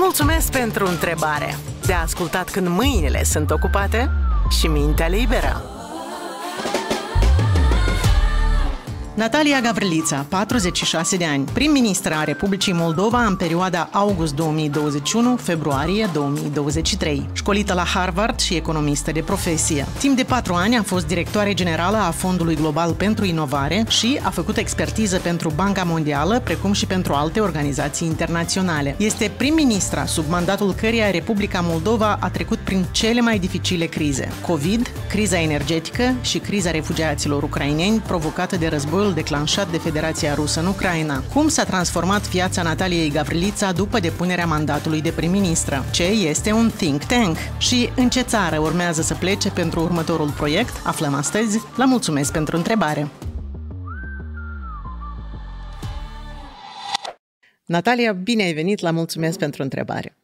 Mulțumesc pentru întrebare! De ascultat când mâinile sunt ocupate și mintea liberă. Natalia Gavrilița, 46 de ani, prim-ministra a Republicii Moldova în perioada august 2021-februarie 2023, școlită la Harvard și economistă de profesie. Timp de patru ani a fost directoare generală a Fondului Global pentru Inovare și a făcut expertiză pentru Banca Mondială, precum și pentru alte organizații internaționale. Este prim-ministra sub mandatul căreia Republica Moldova a trecut prin cele mai dificile crize. COVID, criza energetică și criza refugiaților ucraineni provocată de războiul războiul declanșat de Federația Rusă în Ucraina. Cum s-a transformat viața Nataliei Gavrilița după depunerea mandatului de prim-ministră? Ce este un think tank? Și în ce țară urmează să plece pentru următorul proiect? Aflăm astăzi. La mulțumesc pentru întrebare! Natalia, bine ai venit la Mulțumesc pentru întrebare!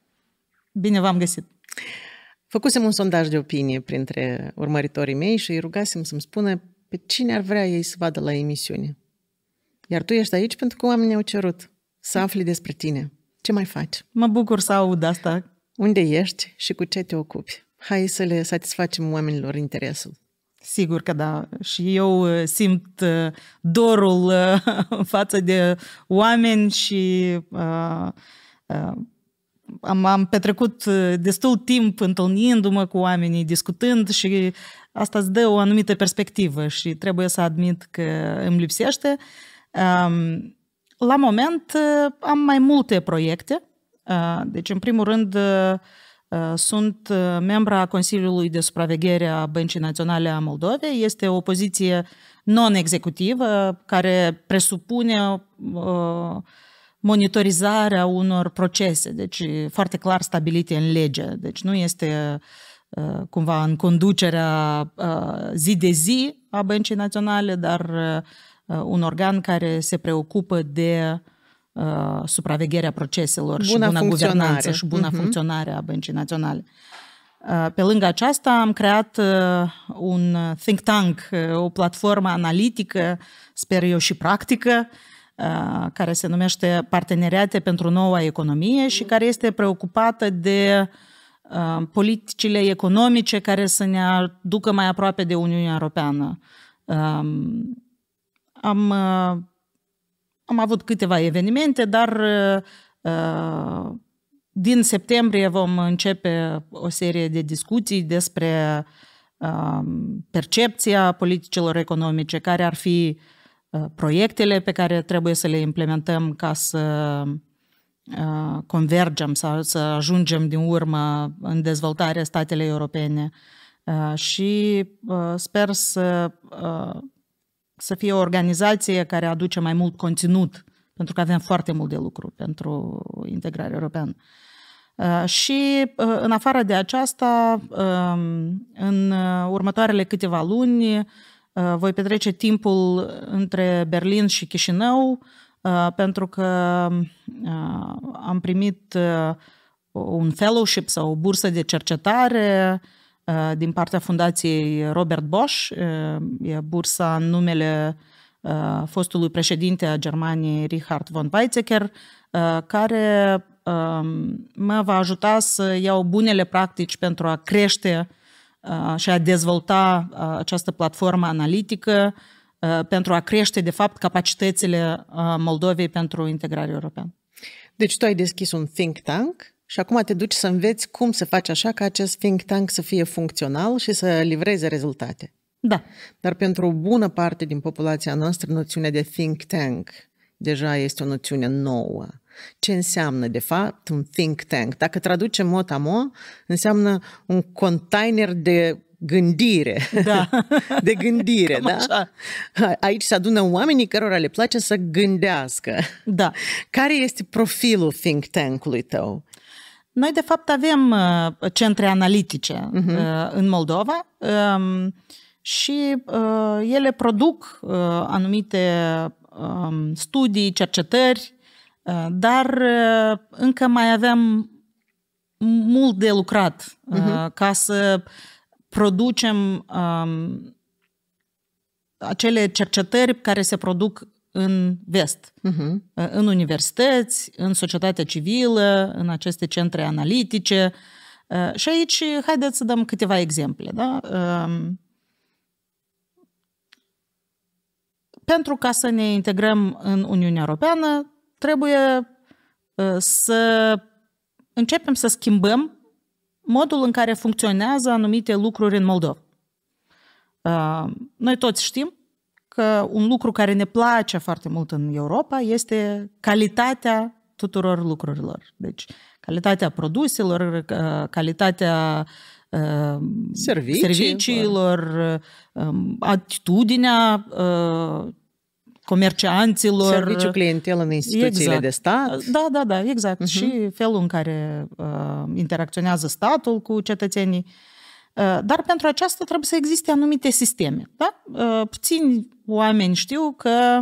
Bine v-am găsit! Făcusem un sondaj de opinie printre urmăritorii mei și îi rugasem să-mi spună pe cine ar vrea ei să vadă la emisiune. Iar tu ești aici pentru că oamenii au cerut să afli despre tine. Ce mai faci? Mă bucur să aud asta. Unde ești și cu ce te ocupi? Hai să le satisfacem oamenilor interesul. Sigur că da. Și eu uh, simt uh, dorul uh, față de oameni și uh, uh, am, am petrecut uh, destul timp întâlnindu-mă cu oamenii, discutând și asta îți dă o anumită perspectivă și trebuie să admit că îmi lipsește. La moment uh, am mai multe proiecte. Uh, deci, în primul rând, sunt membra Consiliului de Supraveghere a Băncii Naționale a Moldovei. Este o poziție non-executivă care presupune uh, monitorizarea unor procese, deci foarte clar stabilite în lege, deci nu este uh, cumva în conducerea uh, zi de zi a Băncii Naționale, dar uh, un organ care se preocupă de supravegherea proceselor și buna guvernanță și buna uh-huh. funcționare a Băncii Naționale. Pe lângă aceasta am creat un think tank, o platformă analitică, sper eu și practică, Uh, care se numește Parteneriate pentru Noua Economie și care este preocupată de uh, politicile economice care să ne aducă mai aproape de Uniunea Europeană. Um, am, uh, am avut câteva evenimente, dar din septembrie vom începe o serie de discuții despre um, percepția politicilor economice, care ar fi uh, Uh, proiectele pe care trebuie să le implementăm ca să uh, convergem sau să ajungem din urmă în dezvoltarea statele europene uh, și sper să, să fie o organizație care aduce mai mult conținut, pentru că avem foarte mult de lucru pentru integrarea europeană. Și în afară de aceasta, um, în următoarele câteva luni, Uh, voi petrece timpul între Berlin și Chișinău uh, pentru că uh, am primit un fellowship sau o bursă de cercetare din partea Fundației Robert Bosch. E bursa în numele fostului președinte a Germaniei, Richard von Weizsäcker, care um, mă va ajuta să iau bunele practici pentru a crește uh, Uh, și a dezvolta uh, această platformă analitică uh, pentru a crește, de fapt, capacitățile Moldovei pentru integrare europeană. Deci tu ai deschis un think tank și acum te duci să înveți cum să faci așa ca acest think tank să fie funcțional și să livreze rezultate. Da. Dar pentru o bună parte din populația noastră, noțiunea de think tank deja este o noțiune nouă. Ce înseamnă, de fapt, un think tank? Dacă traducem mot a înseamnă un container de gândire. Da. De gândire, Cam da? Așa. Aici se adună oamenii cărora le place să gândească. Da. Care este profilul think tank-ului tău? Noi, de fapt, avem uh, centre analitice uh-huh. uh, în Moldova um, și uh, ele produc uh, anumite um, studii, cercetări Eh, dar eh, încă mai aveam mult de lucrat uh-huh. ca să producem um, acele cercetări care se produc în vest, uh-huh. în universități, în societatea civilă, în aceste centre analitice. și aici, haideți să dăm câteva exemple. Da? Um, pentru ca să ne integrăm în Uniunea Europeană, trebuie uh, să începem să schimbăm modul în care funcționează anumite lucruri în Moldova. Uh, noi toți știm că un lucru care ne place foarte mult în Europa este calitatea tuturor lucrurilor. Deci, calitatea produselor, uh, calitatea serviciilor, serviciilor um, atitudinea comercianților. Serviciu clientel în instituțiile exact. de stat. Da, da, da, exact. Uh-huh. Și felul în care uh, interacționează statul cu cetățenii. Uh, dar pentru aceasta trebuie să existe anumite sisteme. Da? Uh, puțini oameni știu că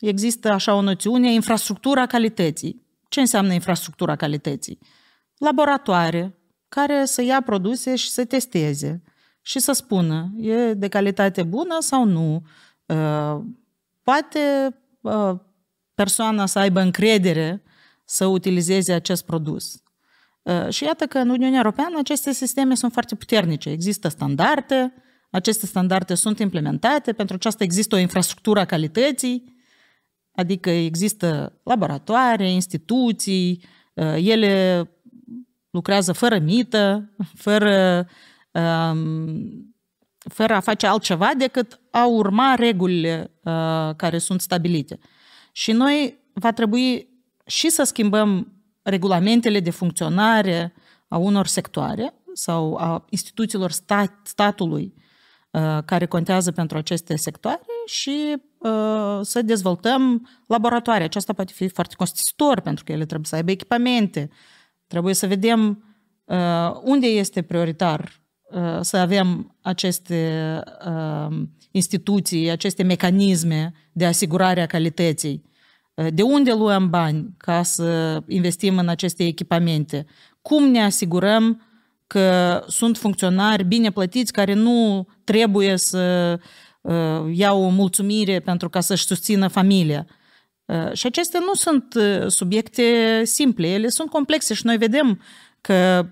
există așa o noțiune, infrastructura calității. Ce înseamnă infrastructura calității? Laboratoare care să ia produse și să testeze și să spună e de calitate bună sau nu, uh, poate persoana să aibă încredere să utilizeze acest produs. Ă, și iată că în Uniunea Europeană aceste sisteme sunt foarte puternice. Există standarde, aceste standarde sunt implementate, pentru aceasta există o infrastructură a calității, adică există laboratoare, instituții, ă, ele lucrează fără mită, fără fără a face altceva decât a urma regulile uh, care sunt stabilite. Și noi va trebui și să schimbăm regulamentele de funcționare a unor sectoare sau a instituțiilor stat, statului uh, care contează pentru aceste sectoare și uh, să dezvoltăm laboratoare. Aceasta poate fi foarte costisitor pentru că ele trebuie să aibă echipamente. Trebuie să vedem uh, unde este prioritar Э, să avem aceste instituții, aceste mecanisme de asigurare a calității. Э, de unde luăm bani ca să investim în aceste echipamente? Cum ne asigurăm că sunt funcționari bine plătiți care nu trebuie să ă, iau o mulțumire pentru ca să-și susțină familia? Ă, și acestea nu sunt ă, subiecte simple, ele sunt complexe și noi vedem că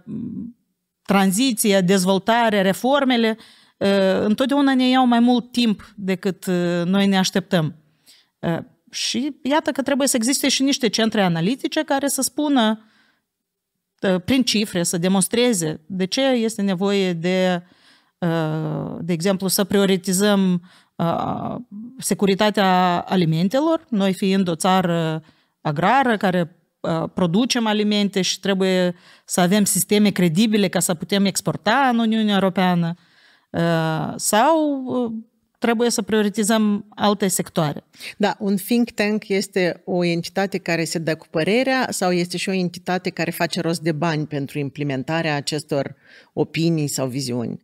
tranziția, dezvoltarea, reformele, ă, întotdeauna ne iau mai mult timp decât ă, noi ne așteptăm. Ă, și iată că trebuie să existe și niște centre analitice care să spună prin cifre, să demonstreze de ce este nevoie de, de exemplu, să prioritizăm securitatea alimentelor, noi fiind o țară agrară care producem alimente și trebuie să avem sisteme credibile ca să putem exporta în Uniunea Europeană sau trebuie să prioritizăm alte sectoare. Da, un think tank este o entitate care se dă cu părerea sau este și o entitate care face rost de bani pentru implementarea acestor opinii sau viziuni?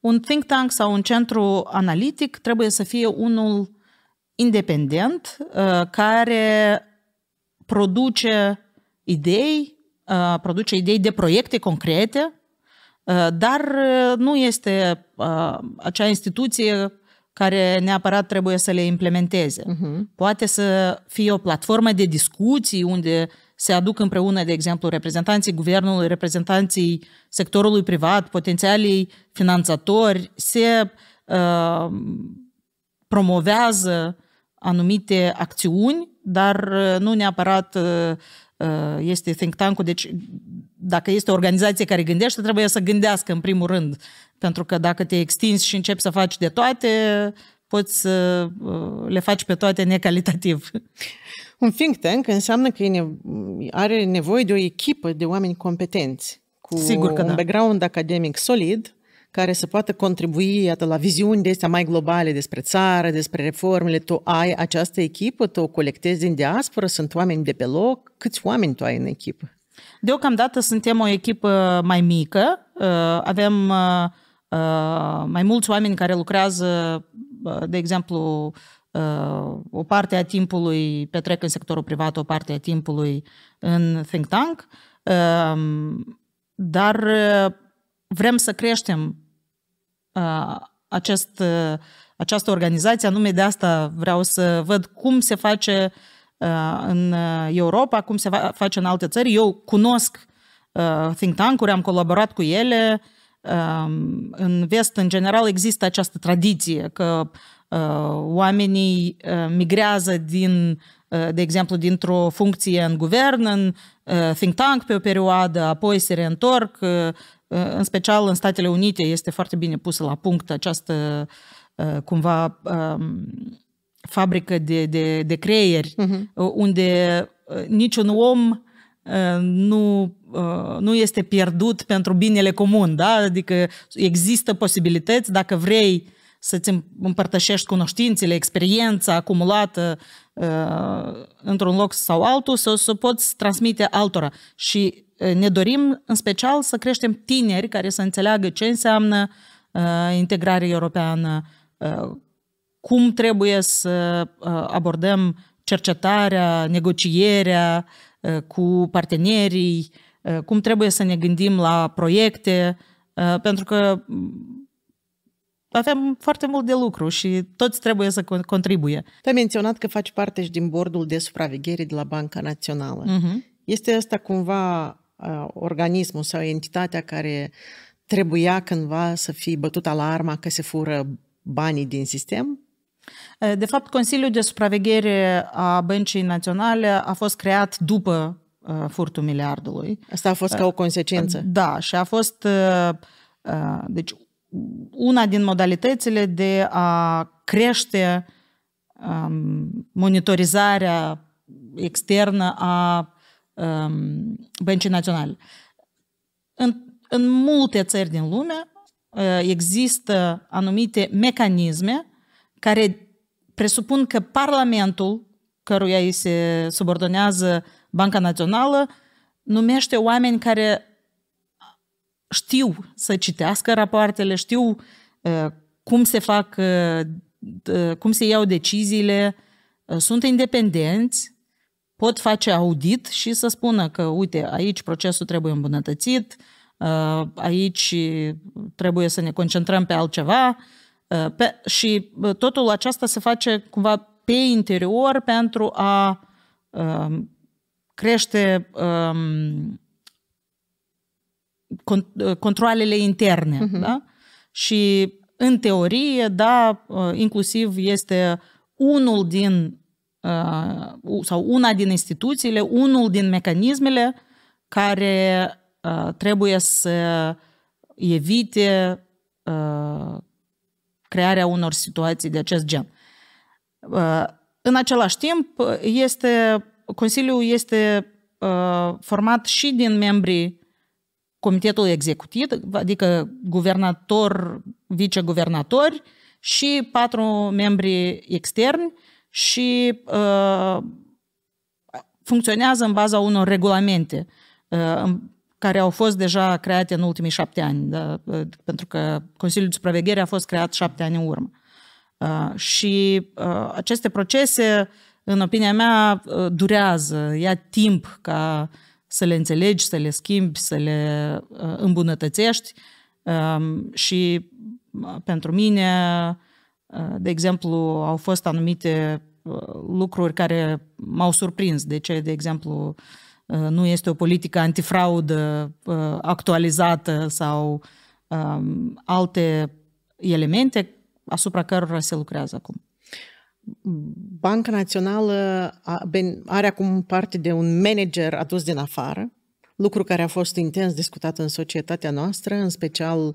Un think tank sau un centru analitic trebuie să fie unul independent care produce idei, uh, produce idei de proiecte concrete, uh, dar uh, nu este acea instituție care neapărat trebuie să le implementeze. Uh-huh. Poate să fie o platformă de discuții unde se aduc împreună, de exemplu, reprezentanții guvernului, reprezentanții sectorului privat, potențialii finanțatori, se uh, promovează anumite acțiuni, dar uh, nu neapărat uh, uh, este think tank-ul. Deci, dacă este o organizație care gândește, trebuie să gândească în primul rând. Pentru că dacă te extinzi și începi să faci de toate, poți să le faci pe toate necalitativ. Un think tank înseamnă că are nevoie de o echipă de oameni competenți cu Sigur că un da. background academic solid, care să poată contribui iată, la viziuni de astea mai globale despre țară, despre reformele. Tu ai această echipă, tu o colectezi din diaspora, sunt oameni de pe loc. Câți oameni tu ai în echipă? Deocamdată suntem o echipă mai mică, uh, avem uh, uh, mai mulți oameni care lucrează, de exemplu, o parte a timpului petrec în sectorul privat, o parte a timpului în think tank, dar vrem să creștem acest, această organizație, anume de asta vreau să văd cum se face în Europa, cum se face în alte țări. Eu cunosc think tank-uri, am colaborat cu ele. În vest, în general, există această tradiție că oamenii migrează din, de exemplu, dintr-o funcție în guvern, în think tank pe o perioadă, apoi se reîntorc, în special în Statele Unite, este foarte bine pusă la punct această ă, cumva fabrică de, de, de creieri, uh-huh. Mhm. Ă, unde ă, niciun om nu, nu este pierdut pentru binele comun, da? adică există posibilități dacă vrei să-ți împărtășești cunoștințele, experiența acumulată într-un loc sau altul, să o să poți transmite altora. Și Eh, ne dorim în special să creștem tineri care să înțeleagă ce înseamnă eh, integrare europeană, eh, cum trebuie să abordăm cercetarea, negocierea cu partenerii, cum trebuie să ne gândim la proiecte, pentru că mm, avem foarte mult de lucru și toți trebuie să contribuie. Tu ai menționat că faci parte și din bordul de supraveghere de la Banca Națională. Uh-huh. Este asta cumva organismul sau entitatea care trebuia cândva să fie bătut alarma că se fură banii din sistem? De fapt, Consiliul de Supraveghere a Băncii Naționale a fost creat după furtul miliardului. Asta a fost ca o consecință. Da, și a fost deci, una din modalitățile de a crește monitorizarea externă a Um, băncii naționale. În, în multe țări din lume uh, există anumite mecanisme care presupun că Parlamentul, căruia îi se subordonează Banca Națională, numește oameni care știu să citească rapoartele, știu uh, cum se fac, uh, cum se iau deciziile, sunt independenți pot face audit și să spună că, uite, aici procesul trebuie îmbunătățit, uh, aici trebuie să ne concentrăm pe altceva uh, pe, și uh, totul aceasta se face cumva pe interior pentru a um, crește um, controlele interne. Uh-huh. Da? Și în teorie, da, inclusiv este unul din Uh, sau una din instituțiile, unul din mecanismele care uh, trebuie să evite uh, crearea unor situații de acest gen. În același timp, este, Consiliul este format și din membrii Comitetului Executiv, adică guvernator, viceguvernatori și patru membri externi, și uh, funcționează în baza unor regulamente uh, care au fost deja create în ultimii șapte ani, da? Uh, pentru că Consiliul de Supraveghere a fost creat șapte ani în urmă. Uh, și uh, aceste procese, în opinia mea, uh, durează, ia timp ca să le înțelegi, să le schimbi, să le uh, îmbunătățești um, uh, și pentru mine Eh, de exemplu, au fost anumite eh, lucruri care m-au surprins. De ce, de exemplu, eh, nu este o politică antifraudă actualizată sau ehm, alte elemente asupra cărora se lucrează acum? Banca Națională are acum parte de un manager adus din afară, lucru care a fost intens discutat în societatea noastră, în special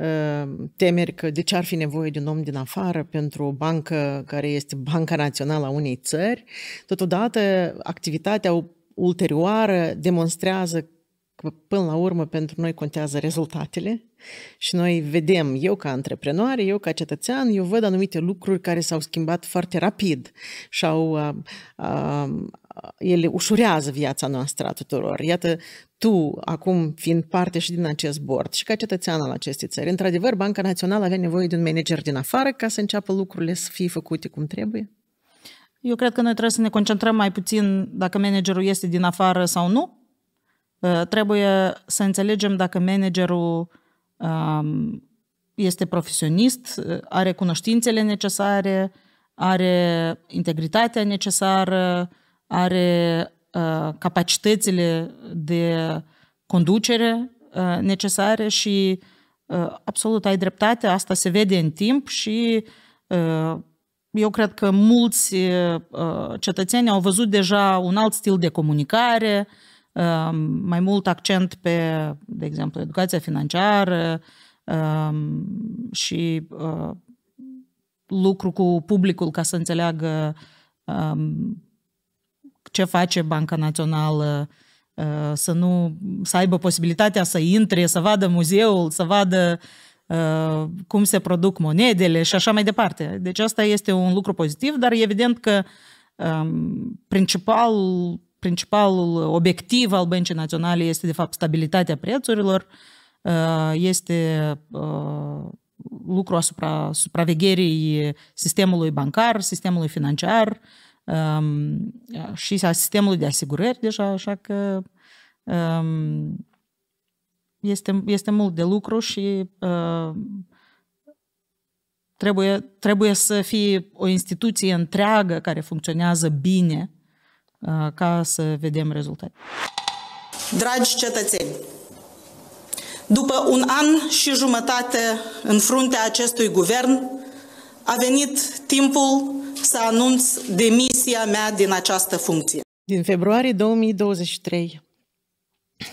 Ehm, temeri că de ce ar fi nevoie de un om din afară pentru o bancă care este Banca Națională a unei țări. Totodată, activitatea ulterioară demonstrează că până la urmă pentru noi contează rezultatele și noi vedem, eu ca antreprenor, eu ca cetățean, eu văd anumite lucruri care s-au schimbat foarte rapid și au a, uh, a, uh, ele ușurează viața noastră a tuturor. Iată, tu, acum fiind parte și din acest board și ca cetățean al acestei țări, într-adevăr, Banca Națională avea nevoie de un manager din afară ca să înceapă lucrurile să fie făcute cum trebuie? Eu cred că noi trebuie să ne concentrăm mai puțin dacă managerul este din afară sau nu. Uh, trebuie să înțelegem dacă managerul um, este profesionist, uh, are cunoștințele necesare, are integritatea necesară, are uh, capacitățile de conducere uh, necesare și uh, absolut ai dreptate, asta se vede în timp și uh, eu cred că mulți uh, cetățeni au văzut deja un alt stil de comunicare, uh, mai mult accent pe, de exemplu, educația financiară uh, și uh, lucru cu publicul ca să înțeleagă uh, ce face Banca Națională, uh, să nu să aibă posibilitatea să intre, să vadă muzeul, să vadă uh, cum se produc monedele și așa mai departe. Deci asta este un lucru pozitiv, dar evident că um, principal, principalul obiectiv al Băncii Naționale este de fapt stabilitatea prețurilor, uh, este lucru asupra supravegherii sistemului bancar, sistemului financiar, um, și a sistemului de asigurări deja, așa că um, este, este mult de lucru și uh, trebuie, trebuie să fie o instituție întreagă care funcționează bine uh, ca să vedem rezultate. Dragi cetățeni, după un an și jumătate în fruntea acestui guvern, a venit timpul să anunț demisia mea din această funcție. Din februarie 2023,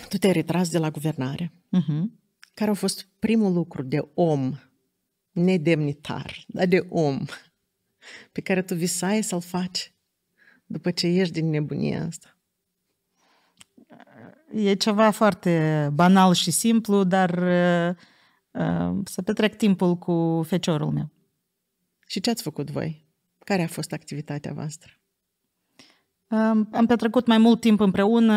tu te-ai retras de la guvernare. Uh-huh. Care a fost primul lucru de om, nedemnitar, dar de om, pe care tu visai să-l faci după ce ieși din nebunia asta? E ceva foarte banal și simplu, dar uh, uh să petrec timpul cu feciorul meu. Și ce ați făcut voi? Care a fost activitatea voastră? Am petrecut mai mult timp împreună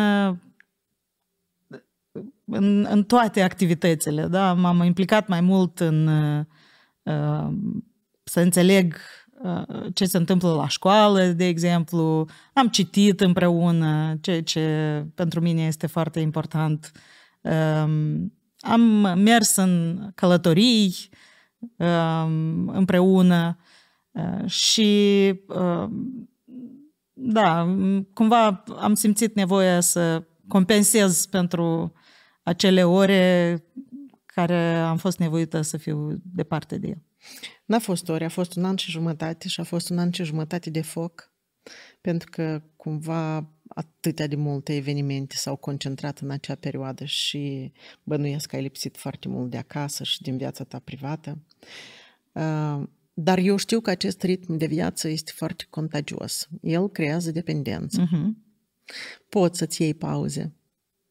în, în toate activitățile, da? M-am implicat mai mult în uh, um, să înțeleg uh, ce se întâmplă la școală, de exemplu. Am citit împreună, ceea ce pentru mine este foarte important. Um, am mers în călătorii um, împreună. Și uh, da, cumva am simțit nevoia să compensez pentru acele ore care am fost nevoită să fiu departe de el. N-a fost ori, a fost un an și jumătate și a fost un an și jumătate de foc, pentru că cumva atâtea de multe evenimente s-au concentrat în acea perioadă și bănuiesc că ai lipsit foarte mult de acasă și din viața ta privată. Uh, dar eu știu că acest ritm de viață este foarte contagios. El creează dependență. Uh-huh. Poți să-ți iei pauze,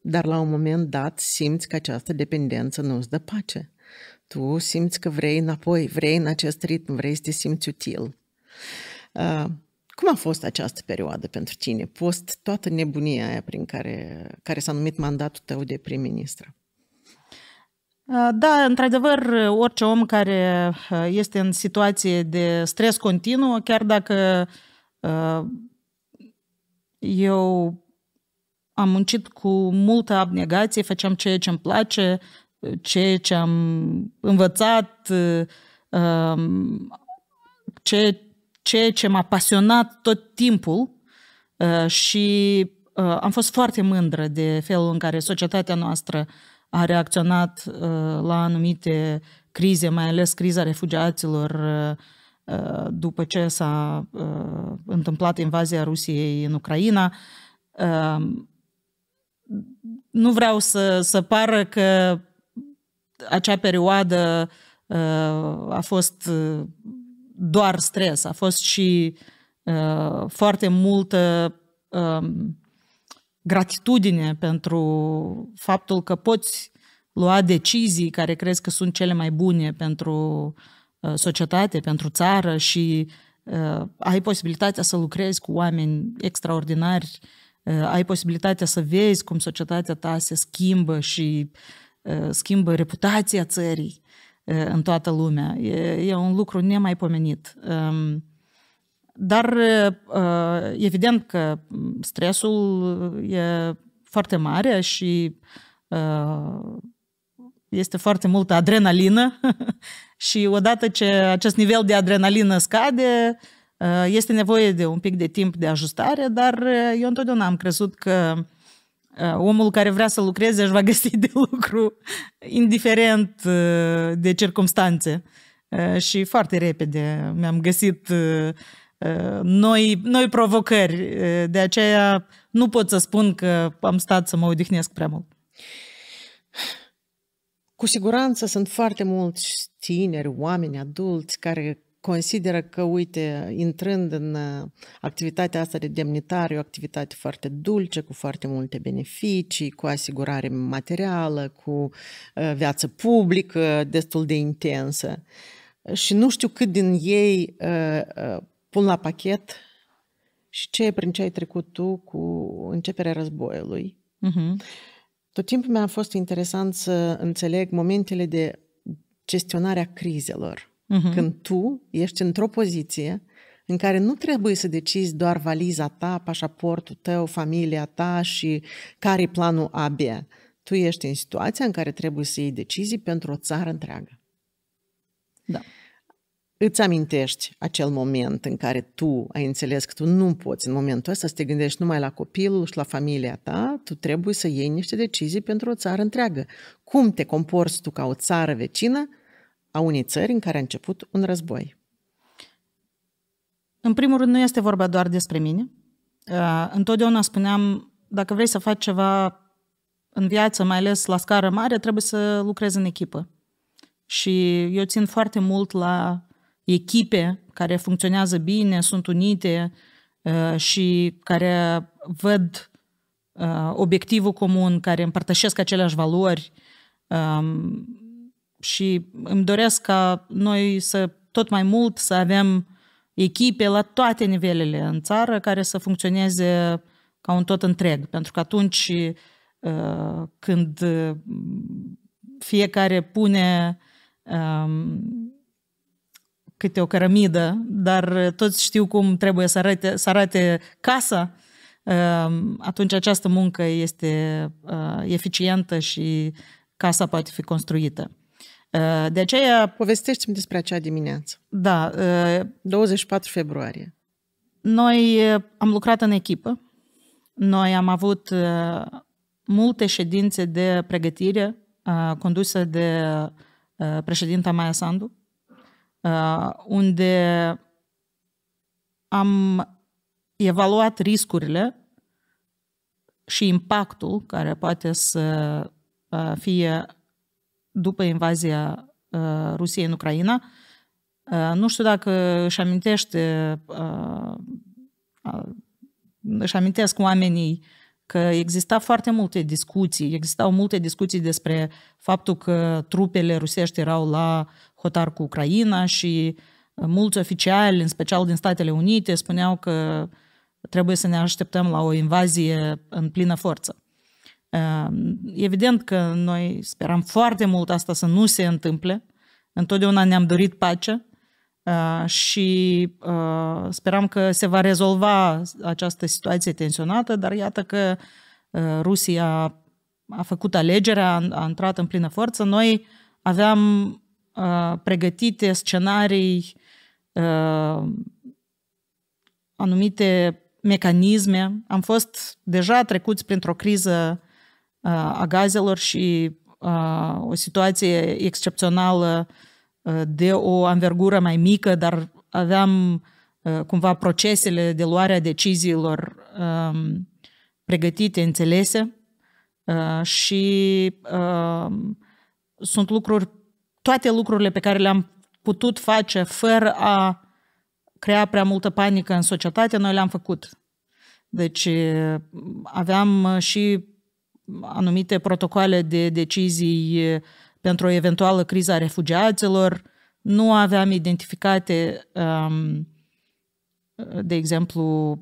dar la un moment dat simți că această dependență nu îți dă pace. Tu simți că vrei înapoi, vrei în acest ritm, vrei să te simți util. Uh, cum a fost această perioadă pentru tine, post toată nebunia aia prin care, care s-a numit mandatul tău de prim-ministru? Uh, da, într-adevăr, orice om care uh, este în situație de stres continuu, chiar dacă uh, eu am muncit cu multă abnegație, făceam ceea ce îmi place, ceea ce am învățat, um, ceea, ce m-a pasionat tot timpul și am fost foarte mândră de felul în care societatea noastră uh, a reacționat uh, la anumite crize, mai ales criza refugiaților uh, uh după ce s-a uh, întâmplat invazia Rusiei în Ucraina. Um, nu vreau să, să pară că acea perioadă uh, a fost uh, doar stres, a fost și foarte multă um, gratitudine pentru faptul că poți lua decizii care crezi că sunt cele mai bune pentru uh, societate, pentru țară și uh, ai posibilitatea să lucrezi cu oameni extraordinari, uh, ai posibilitatea să vezi cum societatea ta se schimbă și uh, schimbă reputația țării uh, în toată lumea. E, e un lucru nemaipomenit. Um, dar uh, evident că mm, stresul uh, e foarte mare și uh, este foarte multă adrenalină și odată ce acest nivel de adrenalină scade, este nevoie de un pic de timp de ajustare, dar eu întotdeauna am crezut că omul care vrea să lucreze își va găsi de lucru indiferent de circumstanțe. Și foarte repede mi-am găsit Uh, noi, noi provocări. Uh, de aceea nu pot să spun că am stat să mă odihnesc prea mult. Cu siguranță sunt foarte mulți tineri, oameni, adulți care consideră că, uite, intrând în uh, activitatea asta de demnitar, e o activitate foarte dulce, cu foarte multe beneficii, cu asigurare materială, cu viață publică destul de intensă. Și nu știu cât din ei pun la pachet și ce e prin ce ai trecut tu cu începerea războiului. Uh-huh. Tot timpul mi-a fost interesant să înțeleg momentele de gestionarea crizelor. Uh-huh. Când tu ești într-o poziție în care nu trebuie să decizi doar valiza ta, pașaportul tău, familia ta și care e planul AB. Tu ești în situația în care trebuie să iei decizii pentru o țară întreagă. Da îți amintești acel moment în care tu ai înțeles că tu nu poți în momentul ăsta să te gândești numai la copil și la familia ta, tu trebuie să iei niște decizii pentru o țară întreagă. Cum te comporți tu ca o țară vecină a unei țări în care a început un război? În primul rând, nu este vorba doar despre mine. Uh, întotdeauna spuneam, dacă vrei să faci ceva în viață, mai ales la scară mare, trebuie să lucrezi în echipă. Și eu țin foarte mult la echipe care funcționează bine, sunt unite uh, și care văd uh, obiectivul comun, care împărtășesc aceleași valori um, și îmi doresc ca noi să tot mai mult să avem echipe la toate nivelele în țară care să funcționeze ca un tot întreg, pentru că atunci uh, când fiecare pune um, câte o cărămidă, dar uh, toți știu cum trebuie să arate, să arate casa, um, atunci această muncă este uh, eficientă și casa poate fi construită. Uh, de aceea... Povestește-mi despre acea dimineață. Da. 24 februarie. Noi am lucrat în echipă. Noi am avut multe ședințe de pregătire conduse de președinta Maia Sandu Uh, unde am evaluat riscurile și impactul care poate să uh, fie după invazia uh, Rusiei în Ucraina. Nu știu dacă își amintește, își amintesc oamenii că exista foarte multe discuții, existau multe discuții despre faptul că trupele rusești erau la hotar cu Ucraina și uh, mulți oficiali, în special din Statele Unite, spuneau că trebuie să ne așteptăm la o invazie în plină forță. Uh, evident că noi speram foarte mult asta să nu se întâmple. Întotdeauna ne-am dorit pace uh, și speram că se va rezolva această situație tensionată, dar iată că Rusia a făcut alegerea, a intrat în plină forță. Noi aveam Uh, pregătite scenarii, uh, anumite mecanisme. Am fost deja trecuți printr-o criză uh, a gazelor și o situație excepțională de o anvergură mai mică, dar aveam cumva procesele de luare a deciziilor um, pregătite, înțelese și sunt lucruri toate lucrurile pe care le-am putut face fără a crea prea multă panică în societate, noi le-am făcut. Deci aveam și anumite protocoale de decizii pentru o eventuală criză a refugiaților, nu aveam identificate, de exemplu,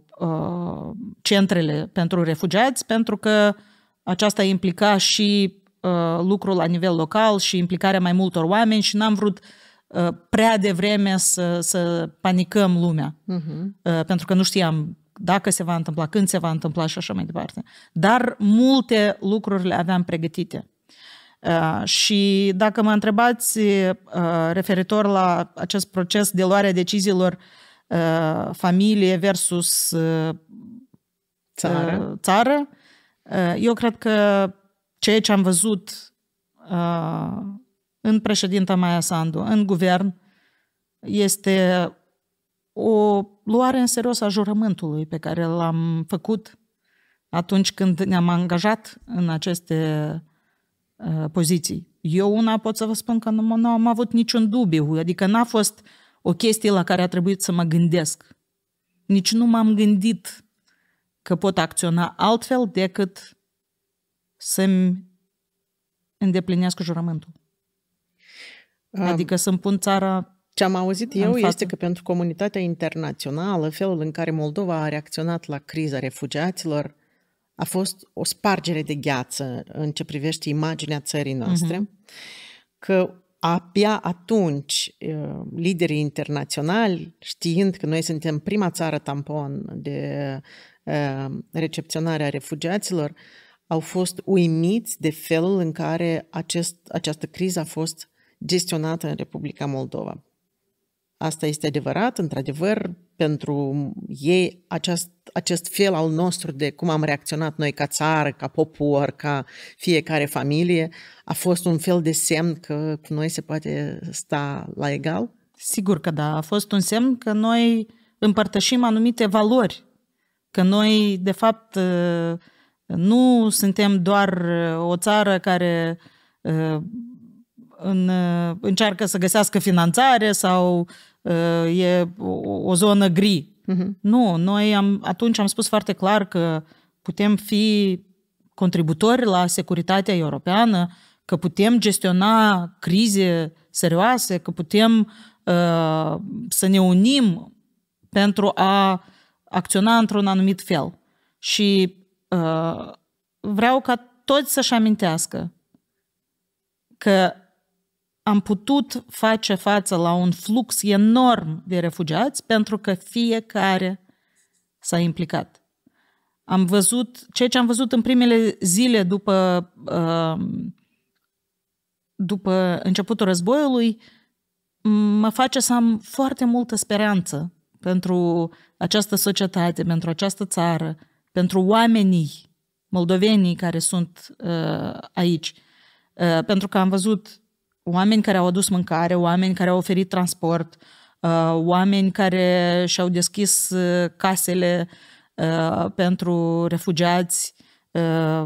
centrele pentru refugiați, pentru că aceasta implica și Uh, lucrul la nivel local și implicarea mai multor oameni și n-am vrut uh, prea devreme să, să panicăm lumea, uh-huh. pentru că nu știam dacă se va întâmpla, când se va întâmpla și așa mai departe. Dar multe lucruri le aveam pregătite. Uh, și dacă mă întrebați uh, referitor la acest proces de luare a deciziilor uh, familie versus uh, țară, țară eu cred că ceea ce am văzut uh, în președinta Maia Sandu, în guvern, este o luare în serios a jurământului pe care l-am făcut atunci când ne-am angajat în aceste uh, poziții. Eu una pot să vă spun că nu, nu am avut niciun dubiu, adică n-a fost o chestie la care a trebuit să mă gândesc. Nici nu m-am gândit că pot acționa altfel decât să-mi îndeplinească jurământul. Um, adică să-mi pun țara ce am auzit eu față. este că pentru comunitatea internațională, felul în care Moldova a reacționat la criza refugiaților a fost o spargere de gheață în ce privește imaginea țării mhm. noastre, uh-huh. că abia atunci uh, liderii internaționali, știind că noi suntem prima țară tampon de uh, recepționare a refugiaților, uh, au fost uimiți de felul în care acest, această criză a fost gestionată în Republica Moldova. Asta este adevărat, într-adevăr, pentru ei acest, acest fel al nostru de cum am reacționat noi ca țară, ca popor, ca fiecare familie, a fost un fel de semn că cu noi se poate sta la egal? Sigur că da, a fost un semn că noi împărtășim anumite valori, că noi, de fapt, nu suntem doar uh, o țară care uh, în, uh, încearcă să găsească finanțare sau e o zonă gri. Uh-huh. Nu, noi am, atunci am spus foarte clar că putem fi contributori la securitatea europeană, că putem gestiona crize serioase, că putem uh, să ne unim pentru a acționa într-un anumit fel. Și Uh, vreau ca toți să-și amintească că am putut face față la un flux enorm de refugiați pentru că fiecare s-a implicat. Am văzut ceea ce am văzut în primele zile după, uh, după începutul războiului, mă face să am foarte multă speranță pentru această societate, pentru această țară, pentru oamenii moldovenii care sunt uh, aici. Uh, pentru că am văzut oameni care au adus mâncare, oameni care au oferit transport, uh, oameni care și-au deschis uh, casele uh, pentru refugiați, uh,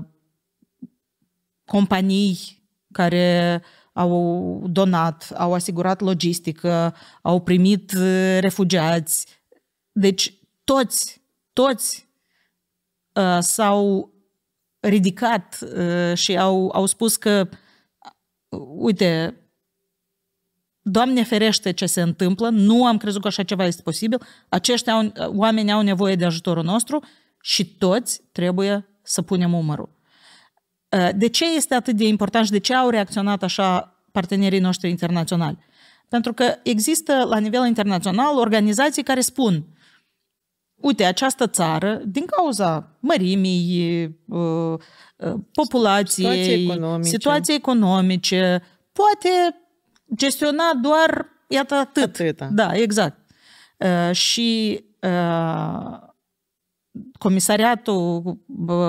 companii care au donat, au asigurat logistică, au primit uh, refugiați. Deci toți, toți Uh, s-au ridicat uh, și au, au spus că, uh, uite, Doamne ferește ce se întâmplă, nu am crezut că așa ceva este posibil, acești au, oameni au nevoie de ajutorul nostru și toți trebuie să punem umărul. De ce este atât de important și de ce au reacționat așa partenerii noștri internaționali? Pentru că există la nivel internațional organizații care spun uite, această țară, din cauza mărimii, uh, uh, populației, situații economice, economice poate gestiona doar, iată, atât. Atâta. Da. da, exact. Uh, și Comisariatul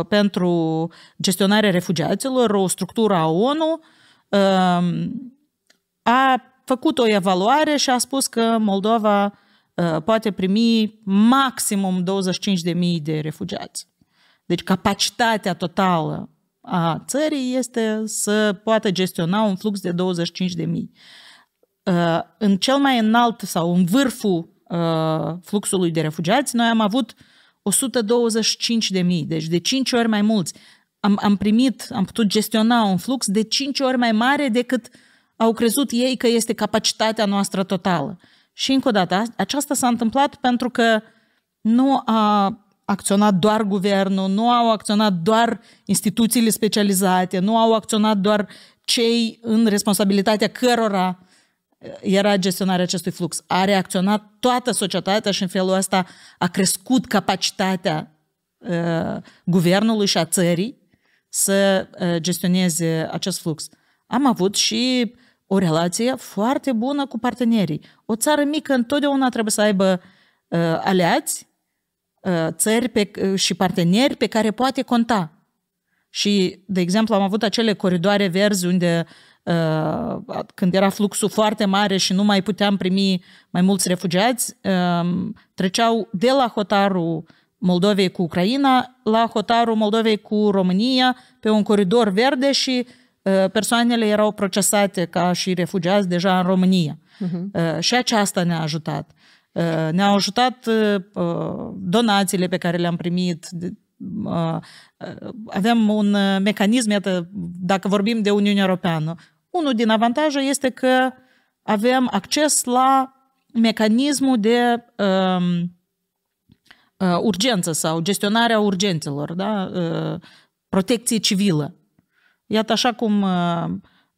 pentru gestionarea refugiaților, o structură a ONU, a făcut o evaluare și a spus că Moldova Uh, poate primi maximum 25.000 de refugiați. Deci capacitatea totală a țării este să poată gestiona un flux de 25.000. Uh, în cel mai înalt sau în vârful uh, fluxului de refugiați, noi am avut 125.000, deci de 5 ori mai mulți. Am, am primit, am putut gestiona un flux de 5 ori mai mare decât au crezut ei că este capacitatea noastră totală. Uh, și încă o dată, aceasta s-a întâmplat pentru că nu a acționat doar guvernul, nu au acționat doar instituțiile specializate, nu au acționat doar cei în responsabilitatea cărora era gestionarea acestui flux. A reacționat toată societatea și în felul ăsta a crescut capacitatea uh, guvernului și a țării să uh, gestioneze acest flux. Am avut și o relație foarte bună cu partenerii. O țară mică întotdeauna trebuie să aibă uh, aliați, uh, țări pe, uh, și parteneri pe care poate conta. Și, de exemplu, am avut acele coridoare verzi unde uh, când era fluxul foarte mare și nu mai puteam primi mai mulți refugiați, um, treceau de la hotarul Moldovei cu Ucraina la hotarul Moldovei cu România pe un coridor verde și Uh, persoanele erau procesate ca și refugiați deja în România. Uh-huh. Și aceasta ne-a ajutat. Uh, ne-au ajutat uh, donațiile pe care le-am primit. Avem un mecanism, iată, dacă vorbim de Uniunea Europeană, unul din avantaje este că avem acces la mecanismul de um, urgență sau gestionarea urgențelor, da? protecție civilă. Iată așa cum uh,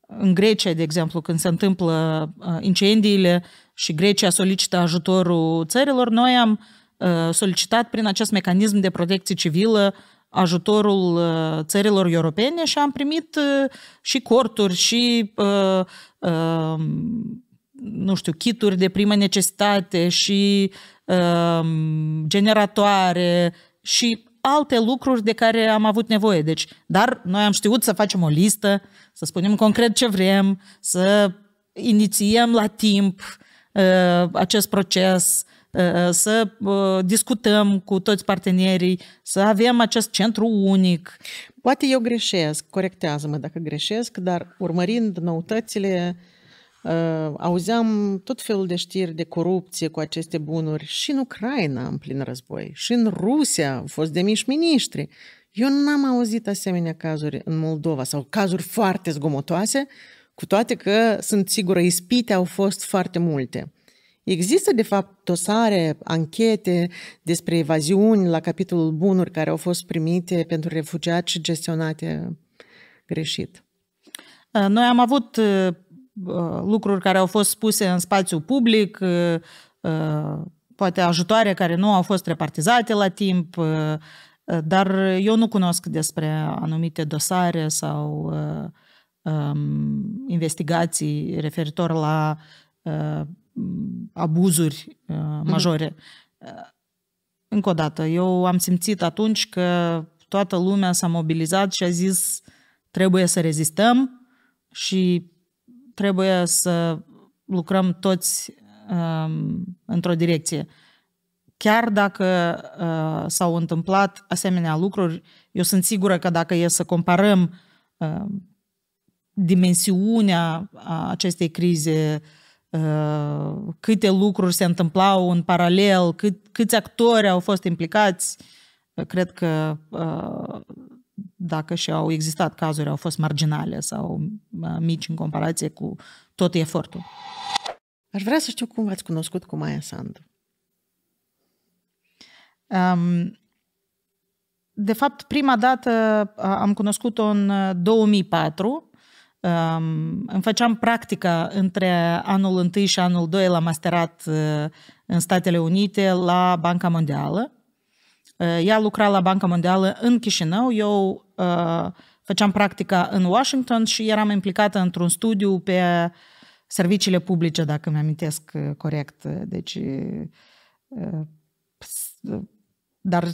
în Grecia, de exemplu, când se întâmplă uh, incendiile și Grecia solicită ajutorul țărilor, noi am uh, solicitat prin acest mecanism de protecție civilă ajutorul țărilor europene și am primit și corturi și um, nu știu, kituri de primă necesitate și um, generatoare și alte lucruri de care am avut nevoie. Deci, dar noi am știut să facem o listă, să spunem concret ce vrem, să inițiem la timp uh, acest proces, uh, să uh, discutăm cu toți partenerii, să avem acest centru unic. Poate eu greșesc, corectează-mă dacă greșesc, dar urmărind noutățile uh, Ă, auzeam tot felul de știri de corupție cu aceste bunuri și în Ucraina în plin război, și în Rusia au fost miși miniștri. Eu n-am auzit asemenea cazuri în Moldova sau cazuri foarte zgomotoase, cu toate că sunt sigură ispite au fost foarte multe. Există, de fapt, dosare, anchete despre evaziuni la capitolul bunuri care au fost primite pentru refugiați și gestionate greșit. Ă, noi am avut ă, Uh, lucruri care au fost spuse în spațiu public, uh, uh, poate ajutoare care nu au fost repartizate la timp, dar eu nu cunosc despre anumite dosare sau um, investigații referitor la abuzuri mhm. majore. Mm-hmm. Încă o dată, eu am simțit atunci că toată lumea s-a mobilizat și a zis trebuie să rezistăm și trebuie să lucrăm toți um, într-o direcție. Chiar dacă uh, s-au întâmplat asemenea lucruri, eu sunt sigură că dacă e să comparăm uh, dimensiunea acestei crize, uh, câte lucruri se întâmplau în paralel, cât, câți actori au fost implicați, cred că uh, dacă și au existat cazuri, au fost marginale sau mici în comparație cu tot efortul. Aș vrea să știu cum v-ați cunoscut cu Maia Sandu. Um, de fapt, prima dată am cunoscut-o în 2004. Uh, um, îmi făceam practica între anul 1 și anul 2 la masterat uh, în Statele Unite la Banca Mondială ea lucra la Banca Mondială în Chișinău, eu făceam practica în Washington și eram implicată într-un studiu pe serviciile publice, dacă mi amintesc corect. Deci, dar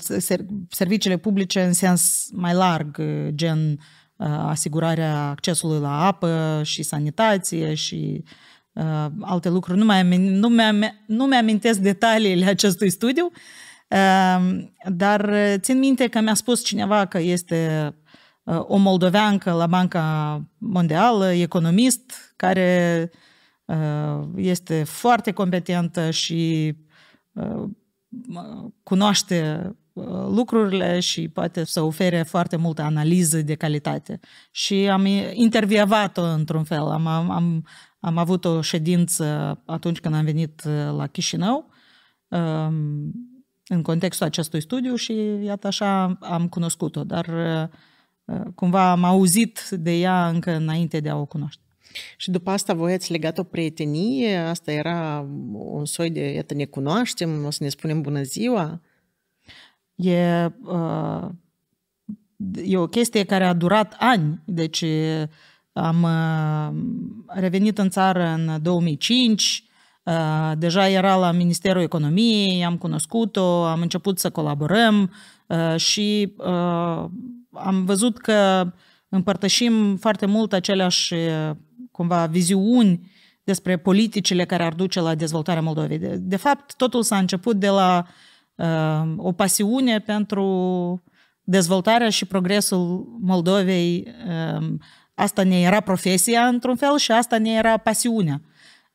serviciile publice în sens mai larg, gen asigurarea accesului la apă și sanitație și alte lucruri. Nu mi-amintesc detalii detaliile acestui studiu, uh, Ehm, dar eh, țin minte că mi-a spus cineva că este eh, o moldoveancă la Banca Mondială, economist, care eh, este foarte competentă și cunoaște lucrurile și poate să ofere foarte multă analiză de calitate. Și am intervievat-o într-un fel. Am, am, am avut o ședință atunci când am venit la Chișinău ehm, în contextul acestui studiu și iată așa am cunoscut-o, dar uh, cumva am auzit de ea încă înainte de a o cunoaște. Și după asta voi ați legat o prietenie, asta era un soi de, iată, ne cunoaștem, o să ne spunem bună ziua? E, uh, e o chestie care a durat ani, deci am uh, revenit în țară în 2005, Deja era la Ministerul Economiei, am cunoscut-o, am început să colaborăm și am văzut că împărtășim foarte mult aceleași cumva viziuni despre politicile care ar duce la dezvoltarea Moldovei. De, de fapt, totul s-a început de la uh, o pasiune pentru dezvoltarea și progresul Moldovei. Uh, asta ne era profesia, într-un fel, și asta ne era pasiunea.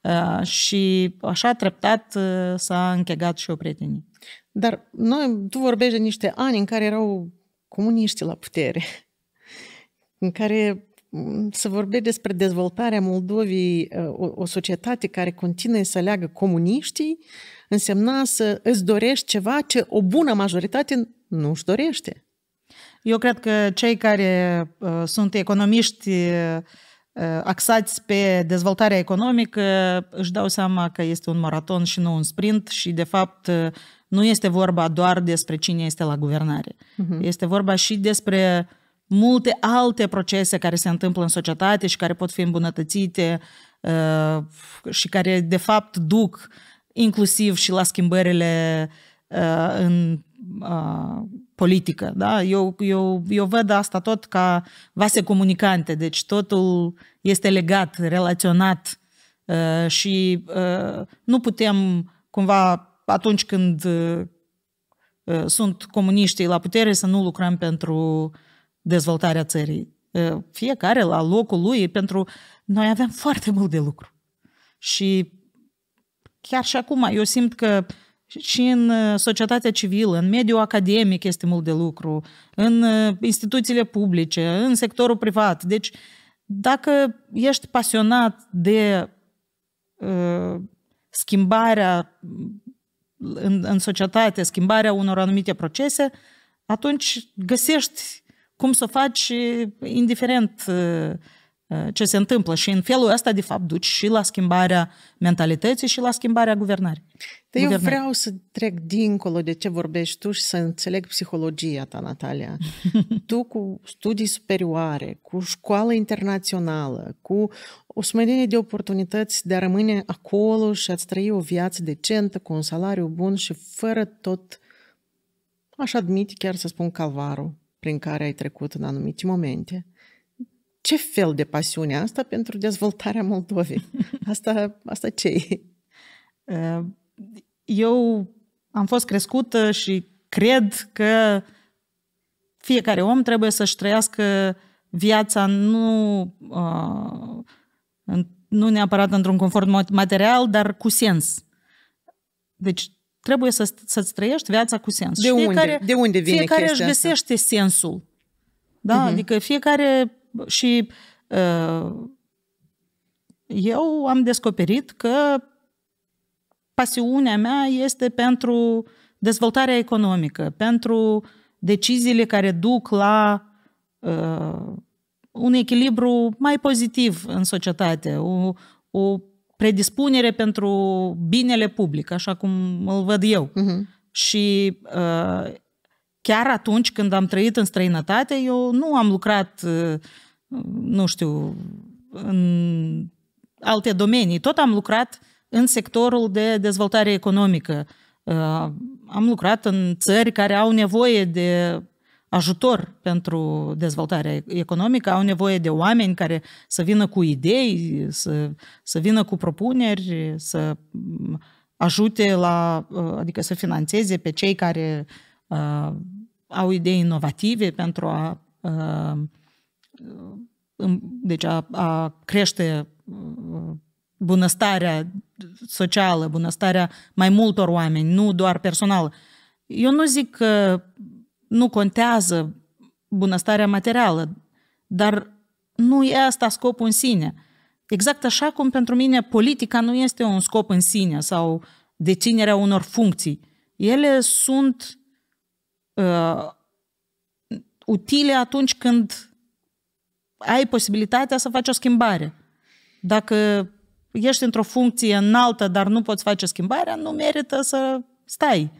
Uh, și așa treptat uh, s-a închegat și o prietenie. Dar noi, tu vorbești de niște ani în care erau comuniști la putere, în care mm, să vorbești despre dezvoltarea Moldovii, uh, o, o societate care continuă să leagă comuniștii, însemna să îți dorești ceva ce o bună majoritate nu își dorește. Eu cred că cei care uh, sunt economiști uh, Uh, axați pe dezvoltarea economică își dau seama că este un maraton și nu un sprint și, de fapt, uh, nu este vorba doar despre cine este la guvernare. Uh-huh. Este vorba și despre multe alte procese care se întâmplă în societate și care pot fi îmbunătățite uh, și care, de fapt, duc inclusiv și la schimbările uh, Uh, în uh, politică. Da? Eu, eu, eu văd asta tot ca vase comunicante, deci totul este legat, relaționat uh, și nu putem cumva atunci când sunt comuniștii la putere să nu lucrăm pentru dezvoltarea țării. Fiecare la locul lui, pentru noi avem foarte mult de lucru. Și chiar și acum eu simt că uh, și în uh, societatea civilă, în mediul academic este mult de lucru, în uh, instituțiile publice, în sectorul privat. Deci, dacă ești pasionat de uh, schimbarea în, în societate, schimbarea unor anumite procese, atunci găsești cum să o faci indiferent uh, Uh, ce se întâmplă și în felul ăsta, de fapt, duci și la schimbarea mentalității și la schimbarea guvernării. Eu eu vreau să trec dincolo de ce vorbești tu și să înțeleg psihologia ta, Natalia. tu cu studii superioare, cu școală internațională, cu o sumedenie de oportunități de a rămâne acolo și a-ți trăi o viață decentă, cu un salariu bun și fără tot, aș admit chiar să spun, calvarul prin care ai trecut în anumite momente ce fel de pasiune asta pentru dezvoltarea Moldovei? Asta, asta ce e? Uh, eu am fost crescută și cred că fiecare om trebuie să-și trăiască viața nu, uh, nu neapărat într-un confort material, dar cu sens. Deci trebuie să, să-ți trăiești viața cu sens. De, fiecare, unde? de unde vine Fiecare își găsește asta? sensul. Da? Uh-huh. Adică fiecare și ă, eu am descoperit că pasiunea mea este pentru dezvoltarea economică, pentru deciziile care duc la uh, un echilibru mai pozitiv în societate, o, o predispunere pentru binele public, așa cum îl văd eu. Uh-huh. Și uh, chiar atunci când am trăit în străinătate, eu nu am lucrat uh, nu știu, în alte domenii. Tot am lucrat în sectorul de dezvoltare economică. Uh, am lucrat în țări care au nevoie de ajutor pentru dezvoltarea economică, au nevoie de oameni care să vină cu idei, să, să vină cu propuneri, să ajute la, uh, adică să financeze pe cei care uh, au idei inovative pentru a uh, Uh, deci a, a crește uh, bunăstarea socială, bunăstarea mai multor oameni, nu doar personală. Eu nu zic că nu contează bunăstarea materială, dar nu e asta scopul în sine. Exact așa cum pentru mine politica nu este un scop în sine sau deținerea unor funcții. Ele sunt uh, utile atunci când ai posibilitatea să faci o schimbare. Dacă ești într-o funcție înaltă, dar nu poți face schimbarea, nu merită să stai.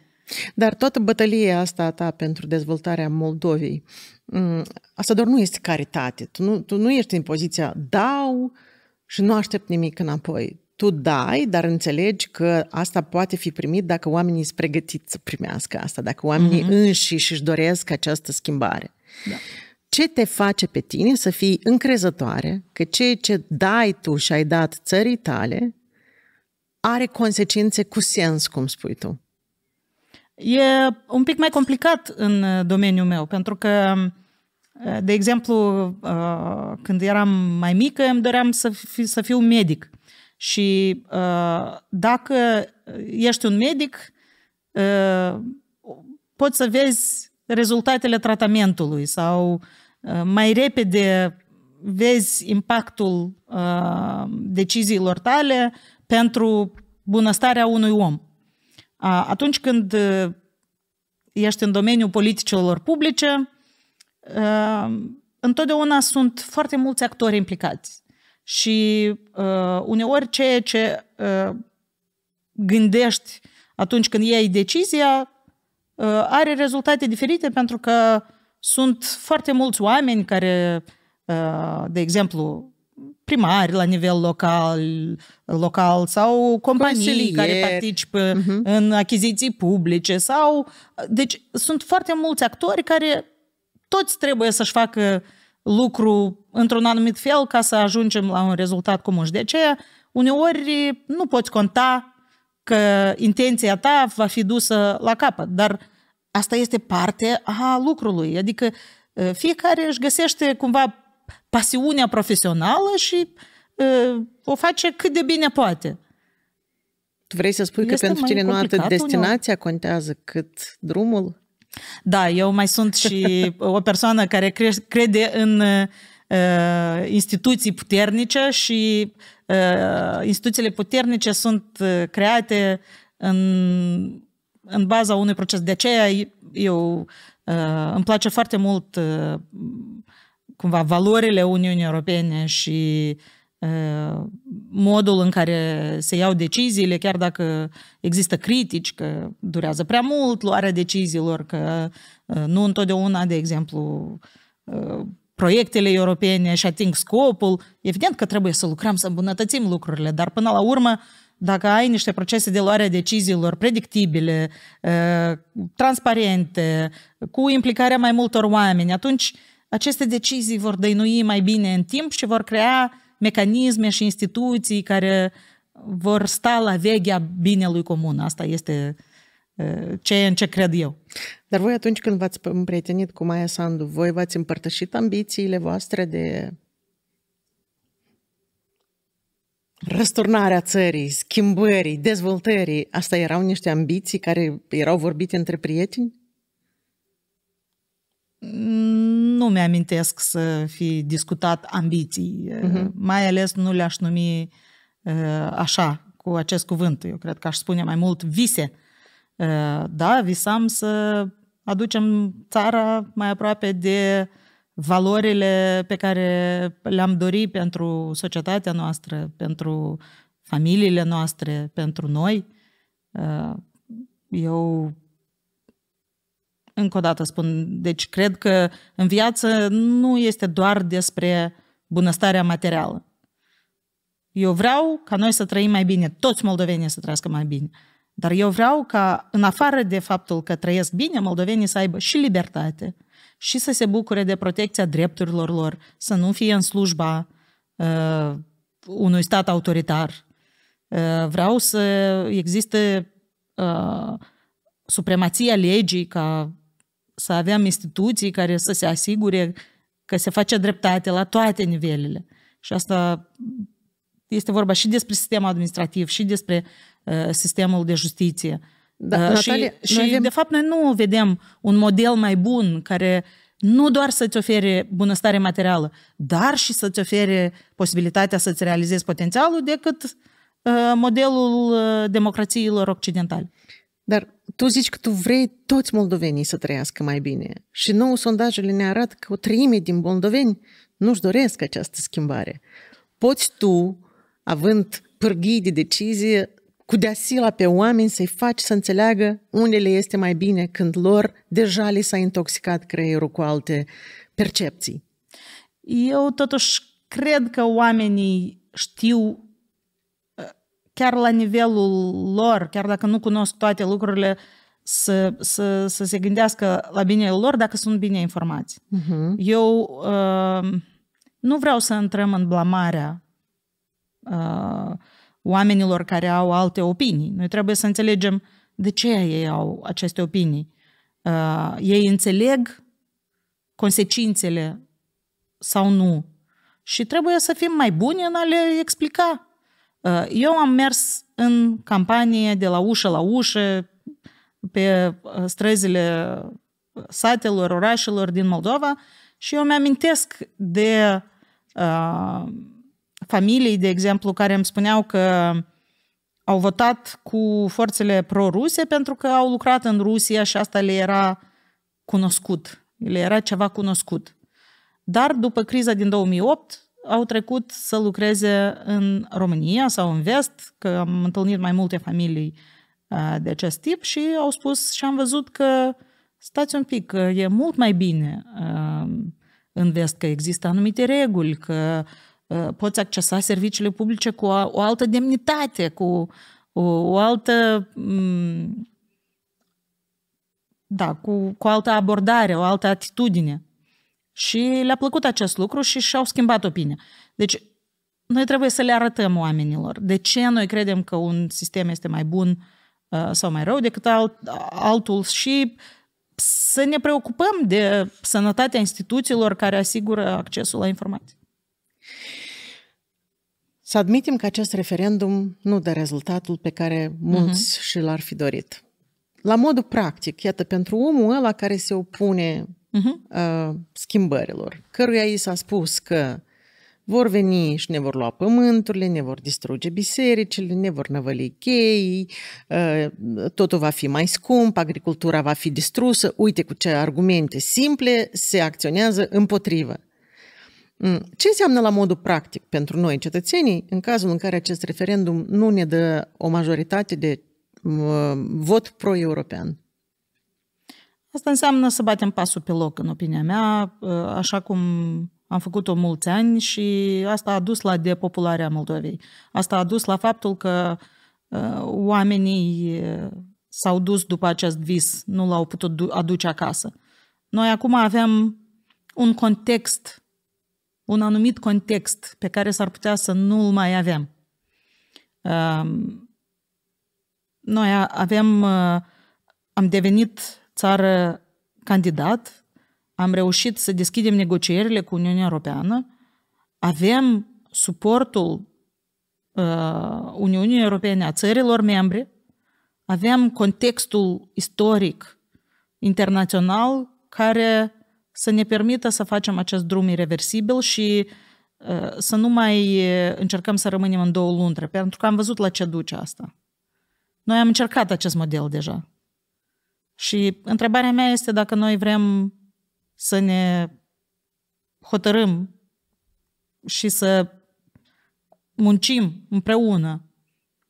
Dar toată bătălia asta a ta pentru dezvoltarea Moldovei, mm, asta doar nu este caritate. Tu nu, tu nu ești în poziția dau și nu aștept nimic înapoi. Tu dai, dar înțelegi că asta poate fi primit dacă oamenii sunt pregătiți să primească asta, dacă oamenii mm-hmm. înșiși își doresc această schimbare. Da ce te face pe tine să fii încrezătoare că ceea ce dai tu și ai dat țării tale are consecințe cu sens, cum spui tu. E un pic mai complicat în uh, domeniul meu, pentru că, uh, de exemplu, uh, când eram mai mică, îmi doream să, fi, să fiu medic. Și dacă ești un medic, poți să vezi rezultatele tratamentului sau Uh, mai repede vezi impactul uh, deciziilor tale pentru bunăstarea unui om. Uh, atunci când ești în domeniul politicilor publice, întotdeauna sunt foarte mulți actori implicați. Și uneori ceea ce gândești atunci când iei decizia are rezultate diferite pentru că uh, sunt foarte mulți oameni care, ă, de exemplu, primari la nivel local, local sau companii Consilier. care participă uh-huh. în achiziții publice sau deci sunt foarte mulți actori care toți trebuie să-și facă lucru într-un anumit fel ca să ajungem la un rezultat comun. Și de aceea, uneori nu poți conta că intenția ta va fi dusă la capăt, dar uh, asta este parte a lucrului. Adică fiecare își găsește cumva pasiunea profesională și o face cât de bine poate. Tu vrei să spui este că pentru tine nu atât destinația uneori. contează, cât drumul? Da, eu mai sunt și o persoană care crede în uh, instituții puternice și uh, instituțiile puternice sunt create în în baza unui proces. De aceea eu uh, îmi place foarte mult uh, cumva valorile Uniunii Europene și uh, modul în care se iau deciziile, chiar dacă există critici că durează prea mult luarea deciziilor, că nu întotdeauna, de exemplu, proiectele europene și ating scopul, evident că trebuie să lucrăm, să îmbunătățim lucrurile, dar până la urmă dacă ai niște procese de luare a deciziilor predictibile, eh, transparente, cu implicarea mai multor oameni, atunci aceste decizii vor dăinui mai bine în timp și vor crea mecanisme și instituții care vor sta la veghea binelui comun. Asta este eh, ce, în ce cred eu. Dar voi atunci când v-ați împrietenit cu Maia Sandu, voi v-ați împărtășit ambițiile voastre de Răsturnarea țării, schimbării, dezvoltării, asta erau niște ambiții care erau vorbite între prieteni? Nu mi-amintesc să fi discutat ambiții, uh-huh. mai ales nu le-aș numi uh, așa, cu acest cuvânt. Eu cred că aș spune mai mult vise. Uh, da, visam să aducem țara mai aproape de valorile pe care le-am dorit pentru societatea noastră, pentru familiile noastre, pentru noi. Uh, eu încă o dată spun, deci cred că în viață nu este doar despre bunăstarea materială. Eu vreau ca noi să trăim mai bine, toți moldovenii să trăiască mai bine. Dar eu vreau ca, în afară de faptul că trăiesc bine, moldovenii să aibă și libertate, și să se bucure de protecția drepturilor lor, să nu fie în slujba uh, unui stat autoritar. Uh, vreau să existe uh, supremația legii, ca să avem instituții care să se asigure că se face dreptate la toate nivelele. Și asta este vorba și despre sistemul administrativ, și despre uh, sistemul de justiție. Uh, da, uh, Natalia, și, și avem... de fapt noi nu vedem un model mai bun care nu doar să-ți ofere bunăstare materială, dar și să-ți ofere posibilitatea să-ți realizezi potențialul decât uh, modelul uh, democrațiilor occidentale. Dar tu zici că tu vrei toți moldovenii să trăiască mai bine și nou sondajele ne arată că o treime din moldoveni nu-și doresc această schimbare. Poți tu, având pârghii de decizie, cu deasila pe oameni să-i faci să înțeleagă unde le este mai bine când lor deja li s-a intoxicat creierul cu alte percepții. Eu totuși cred că oamenii știu ă, chiar la nivelul lor, chiar dacă nu cunosc toate lucrurile, să, să, să se gândească la binele lor dacă sunt bine informați. Uh-huh. Eu uh, nu vreau să intrăm în blamarea uh, oamenilor care au alte opinii. Noi trebuie să înțelegem de ce ei au aceste opinii. Uh, ei înțeleg consecințele sau nu. Și trebuie să fim mai buni în a le explica. Uh, eu am mers în campanie de la ușă la ușă pe uh, străzile uh, satelor, orașelor din Moldova și eu mi-amintesc de uh, familii, de exemplu, care îmi spuneau că au votat cu forțele pro-ruse pentru că au lucrat în Rusia și asta le era cunoscut, le era ceva cunoscut. Dar după criza din 2008 au trecut să lucreze în România sau în vest, că am întâlnit mai multe familii uh, de acest tip și au spus și am văzut că stați un pic, că e mult mai bine uh, în vest, că există anumite reguli, că uh, Eh, poți accesa serviciile publice cu o altă demnitate, cu o altă mm, da, cu, cu altă abordare, o altă atitudine. Și le-a plăcut acest lucru și și-au schimbat opinia. Deci, noi trebuie să le arătăm oamenilor de ce noi credem că un sistem este mai bun eh, sau mai rău decât alt, altul și să ne preocupăm de sănătatea instituțiilor care asigură accesul la informații. Să admitem că acest referendum nu dă rezultatul pe care mulți uh-huh. Mhm. și l-ar fi dorit. La modul practic, iată, pentru omul ăla care se opune uh-huh. uh, schimbărilor, căruia i s-a spus că vor veni și ne vor lua pământurile, ne vor distruge bisericile, ne vor năvăli cheii, uh, totul va fi mai scump, agricultura va fi distrusă. Uite cu ce argumente simple se acționează împotrivă. Mm. Ce înseamnă la modul practic pentru noi, cetățenii, în cazul în care acest referendum nu ne dă o majoritate de uh, vot pro-european? Asta înseamnă să batem pasul pe loc, în opinia mea, ă, așa cum am făcut-o mulți ani și asta a dus la depopularea Moldovei. Asta a dus la faptul că uh, oamenii ă, s-au dus după acest vis, nu l-au putut aduce acasă. Noi acum avem un context un anumit context pe care s-ar putea să nu-l mai avem. Um, noi avem, uh, am devenit țară candidat, am reușit să deschidem negocierile cu Uniunea Europeană, avem suportul uh, Uniunii Europene, a țărilor membre, avem contextul istoric internațional care să ne permită să facem acest drum irreversibil și ă, să nu mai încercăm să rămânem în două luntre, pentru că am văzut la ce duce asta. Noi am încercat acest model deja. Și întrebarea mea este dacă noi vrem să ne hotărâm și să muncim împreună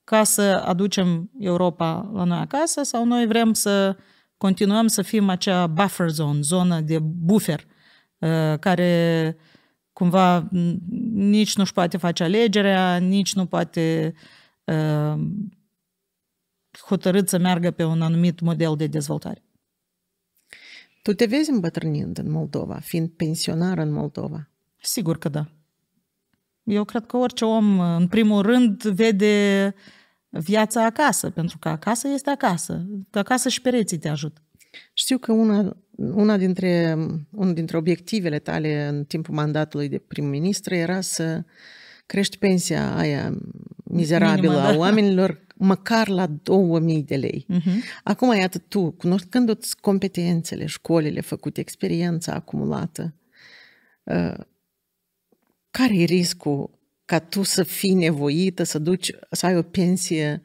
ca să aducem Europa la noi acasă sau noi vrem să continuăm să fim acea buffer zone, zonă de buffer, uh, care cumva nici nu-și poate face alegerea, nici nu poate uh, hotărât să meargă pe un anumit model de dezvoltare. Tu te vezi îmbătrânind în Moldova, fiind pensionar în Moldova? Sigur că da. Eu cred că orice om, în primul rând, vede viața acasă, pentru că acasă este acasă. Acasă și pereții te ajută. Știu că una, una dintre, unul dintre obiectivele tale în timpul mandatului de prim-ministru era să crești pensia aia mizerabilă Minimă, a da. oamenilor măcar la 2000 de lei. Uh-huh. Acum, iată, tu, cunoscându-ți competențele, școlile făcute, experiența acumulată, ă, care e riscul ca tu să fii nevoită să duci, să ai o pensie,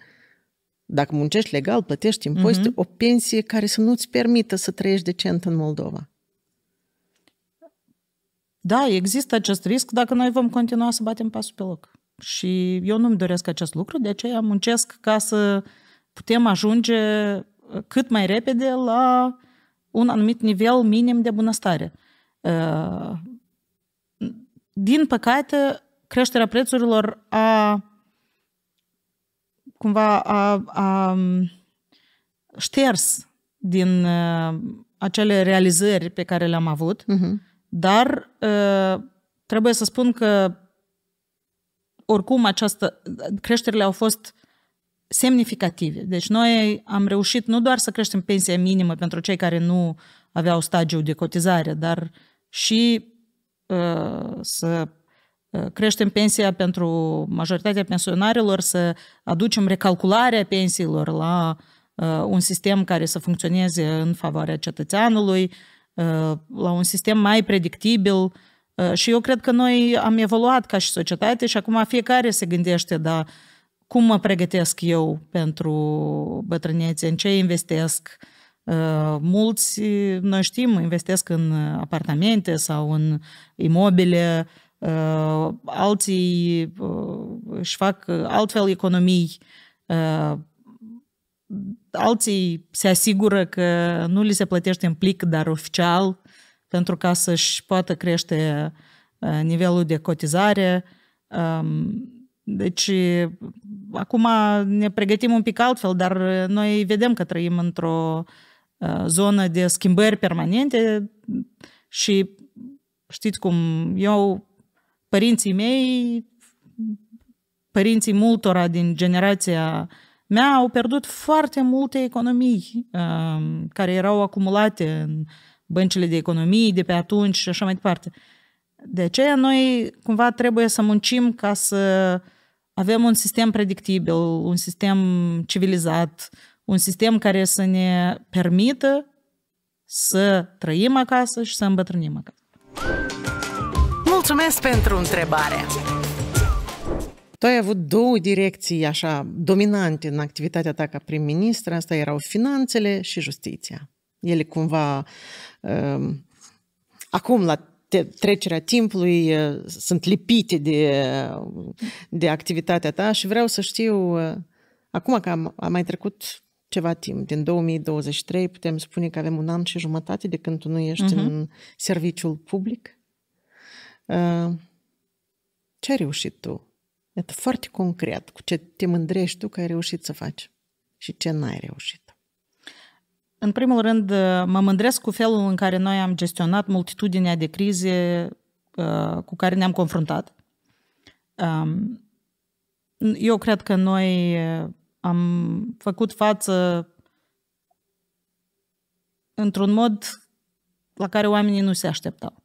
dacă muncești legal, plătești impozite, mm-hmm. o pensie care să nu-ți permită să trăiești decent în Moldova. Da, există acest risc dacă noi vom continua să batem pasul pe loc. Și eu nu-mi doresc acest lucru, de aceea muncesc ca să putem ajunge uh, cât mai repede la un anumit nivel minim de bunăstare. Uh, din păcate, creșterea prețurilor a cumva a, a șters din uh, acele realizări pe care le-am avut, uh-huh. dar uh, trebuie să spun că oricum această creșterile au fost semnificative. Deci noi am reușit nu doar să creștem pensia minimă pentru cei care nu aveau stagiu de cotizare, dar și uh, să Э, creștem pensia pentru majoritatea pensionarilor, să aducem recalcularea pensiilor la uh, un sistem care să funcționeze în favoarea cetățeanului, uh, la un sistem mai predictibil. Uh, și eu cred că noi am evoluat ca și societate și acum fiecare se gândește, da, cum mă pregătesc eu pentru bătrânețe, în ce investesc. Mulți, noi știm, investesc în apartamente sau în imobile, Uh, alții uh, își fac uh, altfel economii, alții se asigură că nu li se plătește în plic, dar oficial, pentru ca să-și poată crește nivelul de cotizare. Um, deci, acum ne pregătim un pic altfel, dar noi vedem că trăim într-o zonă de schimbări permanente și știți cum, eu părinții mei, părinții multora din generația mea au pierdut foarte multe economii um, care erau acumulate în băncile de economii de pe atunci și așa mai departe. De aceea noi cumva trebuie să muncim ca să avem un sistem predictibil, un sistem civilizat, un sistem care să ne permită să trăim acasă și să îmbătrânim acasă. Mulțumesc pentru întrebare! Tu ai avut două direcții așa dominante în activitatea ta ca prim-ministru, asta erau finanțele și justiția. Ele cumva, uh, acum la trecerea timpului, uh, sunt lipite de, de activitatea ta și vreau să știu, uh, acum că am, am mai trecut ceva timp, din 2023 putem spune că avem un an și jumătate de când tu nu ești uh-huh. în serviciul public, Ă, ce ai reușit tu? Iată, foarte concret, cu ce te mândrești tu că ai reușit să faci și ce n-ai reușit. În primul rând, ă, mă mândresc cu felul în care noi am gestionat multitudinea de crize ă, cu care ne-am confruntat. Eu cred că noi am făcut față într-un mod la care oamenii nu se așteptau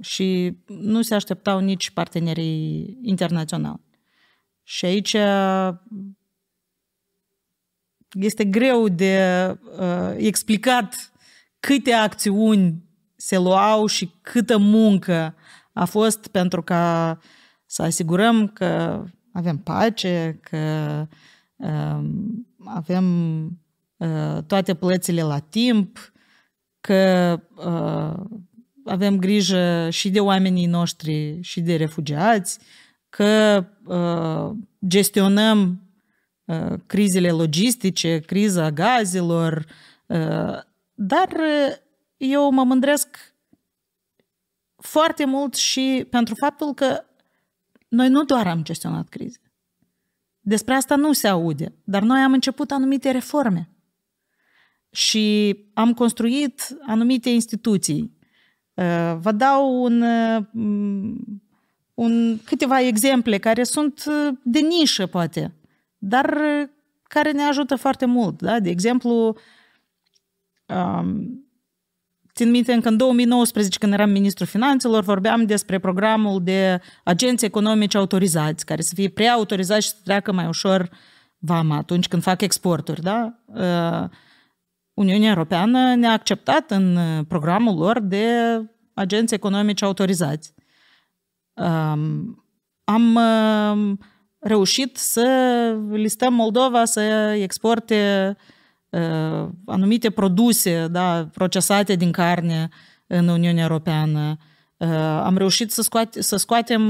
și nu se așteptau nici partenerii internaționali. Și aici uh, este greu de uh, explicat câte acțiuni se luau și câtă muncă a fost pentru ca să asigurăm că avem pace, că uh, avem uh, toate plățile la timp, că uh, avem grijă și de oamenii noștri și de refugiați, că uh, gestionăm uh, crizele logistice, criza gazelor, uh, dar uh, eu mă mândresc foarte mult și pentru faptul că noi nu doar am gestionat crize. Despre asta nu se aude, dar noi am început anumite reforme și am construit anumite instituții Э, Vă dau un, э, un, câteva exemple care sunt э, de nișă, poate, dar care ne ajută foarte mult. Da? De exemplu, um, Țin minte, încă în 2019, când eram ministrul finanțelor, vorbeam despre programul de agenți economici autorizați, care să fie preautorizați și să treacă mai ușor vama atunci când fac exporturi. Da? Ă, Uniunea Europeană ne-a acceptat în uh, programul lor de agenți economici autorizați. Um, am um, reușit să listăm Moldova să exporte uh, anumite produse da, procesate din carne în Uniunea Europeană. Uh, am reușit să, scoate, să scoatem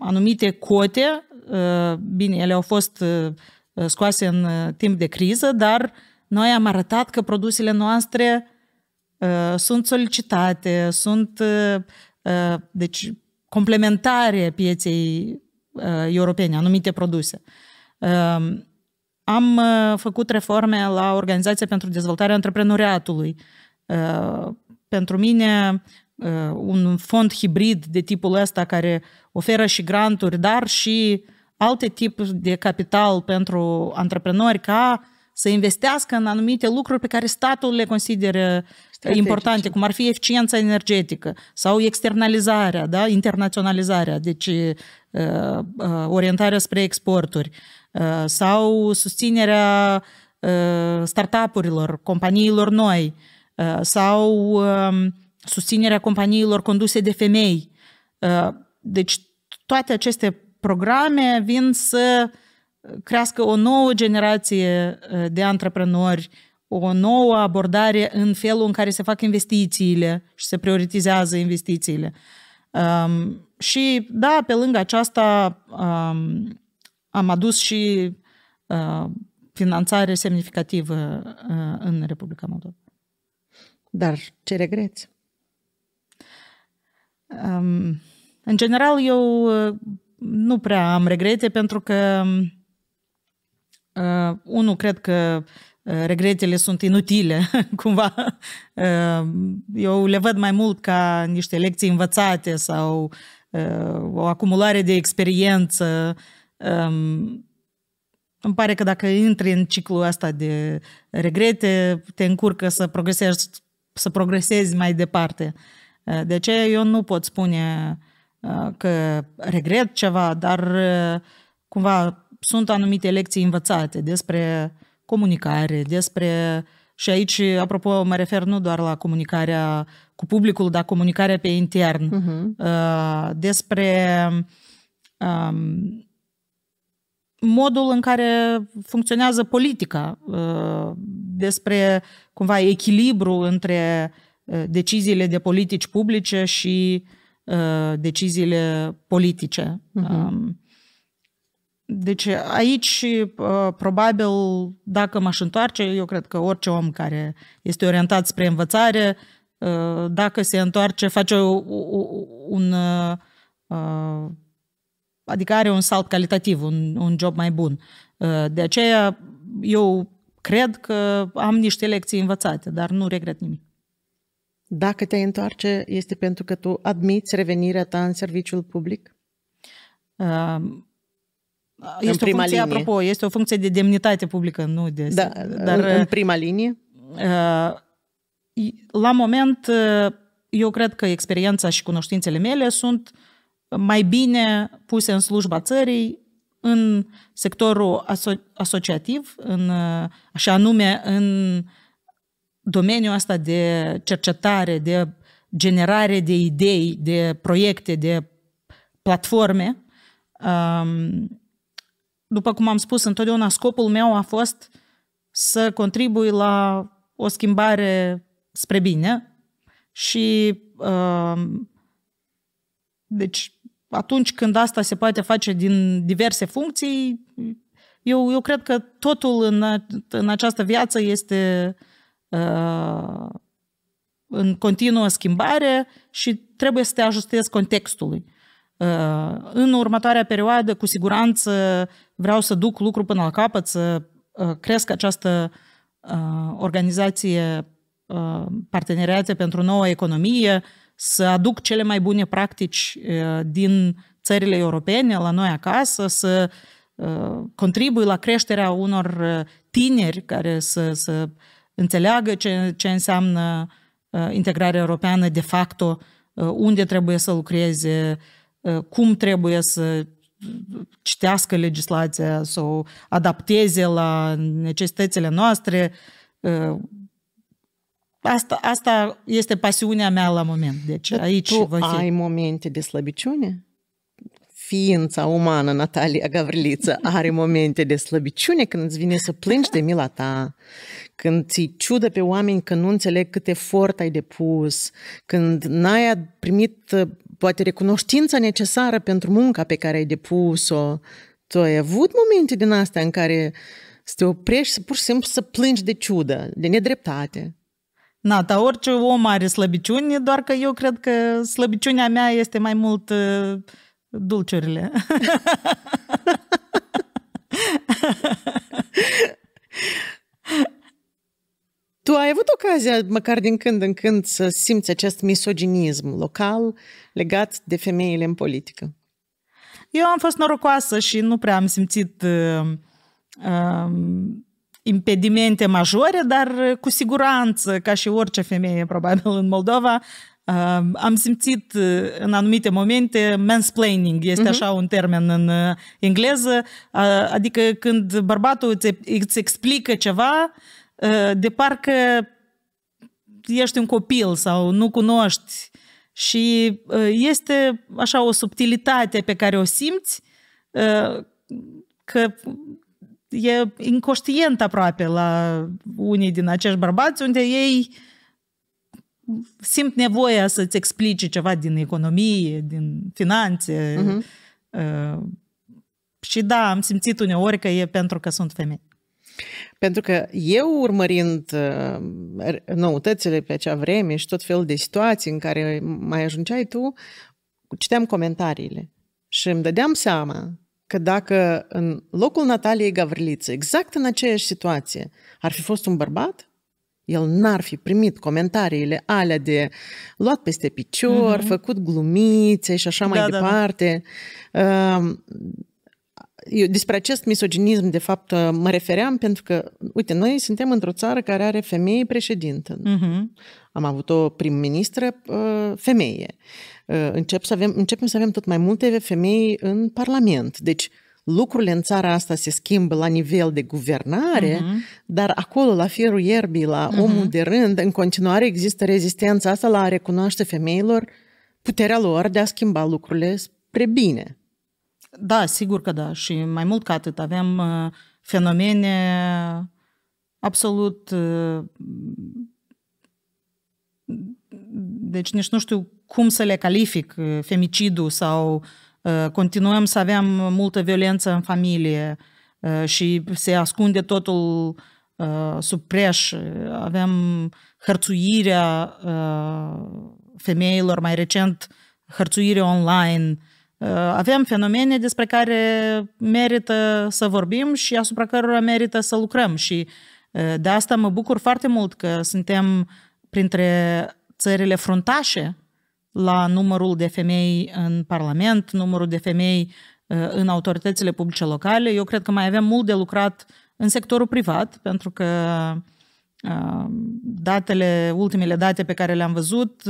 anumite cote. Bine, ele au fost Uh, scoase în uh, timp de criză, dar noi am arătat că produsele noastre uh, sunt solicitate, sunt deci, complementare pieței europene, anumite produse. Um, am făcut reforme la Organizația pentru Dezvoltarea Antreprenoriatului. Pentru mine, un fond hibrid de tipul ăsta care oferă și granturi, dar și uh, alte tipuri de capital pentru antreprenori ca să investească în anumite lucruri pe care statul le consideră eh, Strategice. importante, cum ar fi eficiența energetică sau externalizarea, da? internaționalizarea, deci eh, eh, orientarea spre exporturi sau susținerea startup-urilor, companiilor noi sau ehm, susținerea companiilor conduse de femei. deci toate aceste programe vin să uh, crească o nouă generație uh, de antreprenori, o nouă abordare în felul în care se fac investițiile și se prioritizează investițiile. Um, și da, pe lângă aceasta um, am adus și uh, finanțare semnificativă uh, în Republica Moldova. Dar ce regreți? Um, în general, eu uh, nu prea am regrete pentru că, uh, unul, cred că uh, regretele sunt inutile, cumva. Uh, eu le văd mai mult ca niște lecții învățate sau uh, o acumulare de experiență. Um, îmi pare că dacă intri în ciclul ăsta de regrete, te încurcă să progresezi, să progresezi mai departe. De aceea eu nu pot spune Uh, că regret ceva, dar uh, cumva sunt anumite lecții învățate despre comunicare, despre... Și aici, apropo, mă refer nu doar la comunicarea cu publicul, dar comunicarea pe intern, uh-huh. despre um, modul în care funcționează politica, uh, despre cumva echilibru între deciziile de politici publice și Uh, deciziile politice. Mhm. Um, deci aici, uh, probabil, dacă m-aș întoarce, eu cred că orice om care este orientat spre învățare, uh, dacă se întoarce, face un... adică are un salt calitativ, un, un job mai bun. De aceea, eu cred că am niște lecții învățate, dar nu regret nimic. Dacă te întoarce, este pentru că tu admiți revenirea ta în serviciul public? Uh, este în prima o funcție, linie. apropo, este o funcție de demnitate publică, nu de... Da, dar, în, în prima linie? Uh, la moment, uh, eu cred că experiența și cunoștințele mele sunt mai bine puse în slujba țării în sectorul aso- asociativ, în, uh, așa anume în uh, domeniul ăsta de cercetare, de generare de idei, de proiecte, de platforme, um, după cum am spus, întotdeauna scopul meu a fost să contribui la o schimbare spre bine și um, deci atunci când asta se poate face din diverse funcții, eu, eu cred că totul în, în această viață este în continuă schimbare și trebuie să te ajustezi contextului. În următoarea perioadă, cu siguranță, vreau să duc lucru până la capăt, să cresc această organizație parteneriate pentru noua economie, să aduc cele mai bune practici din țările europene la noi acasă, să contribui la creșterea unor tineri care să, să uh, înțeleagă ce, ce înseamnă uh, integrarea europeană de facto, uh, unde trebuie să lucreze, uh, cum trebuie să citească legislația, să o adapteze la necesitățile noastre. Asta, asta este pasiunea mea la moment. Deci Dar aici tu va fi. ai momente de slăbiciune? Ființa umană, Natalia Gavriliță, are momente de slăbiciune când îți vine să plângi de mila ta, când ți ciudă pe oameni că nu înțeleg cât efort ai depus, când n-ai primit uh, poate recunoștința necesară pentru munca pe care ai depus-o, tu ai avut momente din astea în care să te oprești să pur și simplu să plângi de ciudă, de nedreptate. Na, dar orice om are slăbiciuni, doar că eu cred că slăbiciunea mea este mai mult uh, dulciurile. Tu ai avut ocazia, măcar din când în când, să simți acest misoginism local legat de femeile în politică? Eu am fost norocoasă și nu prea am simțit uh, um, impedimente majore, dar uh, cu siguranță, ca și orice femeie, probabil, în Moldova, Uh, am simțit uh, în anumite momente mansplaining, este uh-huh. așa un termen în uh, engleză, uh, adică când bărbatul îți, îți explică ceva Ă, de parcă ești un copil sau nu cunoști și ă, este așa o subtilitate pe care o simți ă, că e inconștient aproape la unii din acești bărbați unde ei simt nevoia să-ți explice ceva din economie, din finanțe. Uh-huh. Și da, am simțit uneori că e pentru că sunt femei. Pentru că eu urmărind uh, noutățile pe acea vreme și tot felul de situații în care mai ajungeai tu, citeam comentariile și îmi dădeam seama că dacă în locul Nataliei Gavriliță, exact în aceeași situație, ar fi fost un bărbat, el n-ar fi primit comentariile alea de luat peste picior, uh-huh. făcut glumițe și așa da, mai da, da. departe. Da. Uh, eu despre acest misoginism, de fapt, uh, mă refeream pentru că, uite, noi suntem într-o țară care are femeie președintă. Uh-huh. Mm-hmm. Am avut o prim-ministră uh, femeie. Uh, încep să avem, începem să avem tot mai multe femei în Parlament. Deci, lucrurile în țara asta se schimbă la nivel de guvernare, uh-huh. dar acolo, la fierul ierbii, la uh-huh. omul de rând, în continuare există rezistența asta la a recunoaște femeilor puterea lor de a schimba lucrurile spre bine. Da, sigur că da. Și mai mult ca atât, avem uh, fenomene absolut... Uh, deci nici nu știu cum să le calific, uh, femicidul sau continuăm să avem multă violență în familie și se ascunde totul sub preș, avem hărțuirea femeilor, mai recent hărțuire online, Uh, avem fenomene despre care merită să vorbim și asupra cărora merită să lucrăm și uh, de asta mă bucur foarte mult că suntem printre țările fruntașe la numărul de femei în Parlament, numărul de femei uh, în autoritățile publice locale. Eu cred că mai avem mult de lucrat în sectorul privat, pentru că datele, ultimele date pe care le-am văzut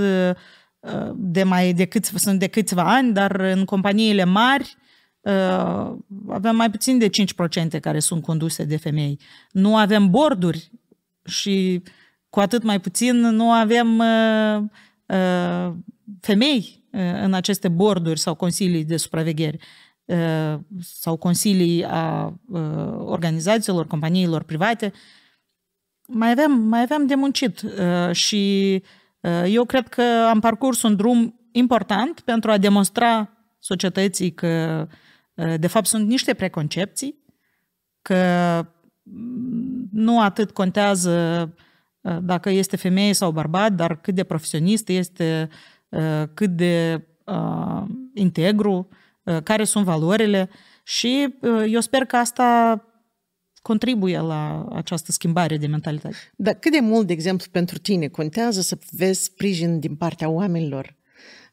de mai de câțiva, sunt de câțiva ani, dar în companiile mari uh, avem mai puțin de 5% care sunt conduse de femei. Nu avem borduri și cu atât mai puțin nu avem uh, uh, femei în aceste borduri sau consilii de supraveghere sau consilii a organizațiilor, companiilor private, mai avem, mai avem de muncit și Eh, eu cred că am parcurs un drum important pentru a demonstra societății că, eh, de fapt, sunt niște preconcepții, că mm, nu atât contează eh, dacă este femeie sau bărbat, dar cât de profesionist este, cât de integru, care sunt valorile. Și eu sper că asta contribuie la această schimbare de mentalitate. Dar cât de mult, de exemplu, pentru tine contează să vezi sprijin din partea oamenilor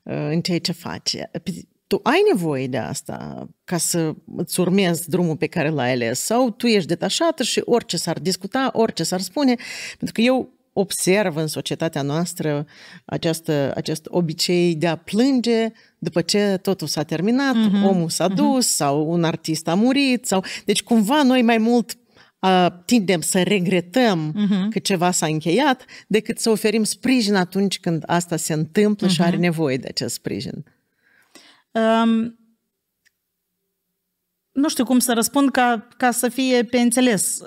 uh, în ceea ce faci? Păi, tu ai nevoie de asta ca să îți urmezi drumul pe care l-ai ales sau tu ești detașată și orice s-ar discuta, orice s-ar spune, pentru că eu observ în societatea noastră această, acest obicei de a plânge după ce totul s-a terminat, uh-huh, omul s-a uh-huh. dus sau un artist a murit. sau Deci cumva noi mai mult tindem să regretăm uh-huh. că ceva s-a încheiat, decât să oferim sprijin atunci când asta se întâmplă uh-huh. și are mhm. nevoie de acest sprijin. Um, nu știu cum să răspund ca, ca să fie pe înțeles.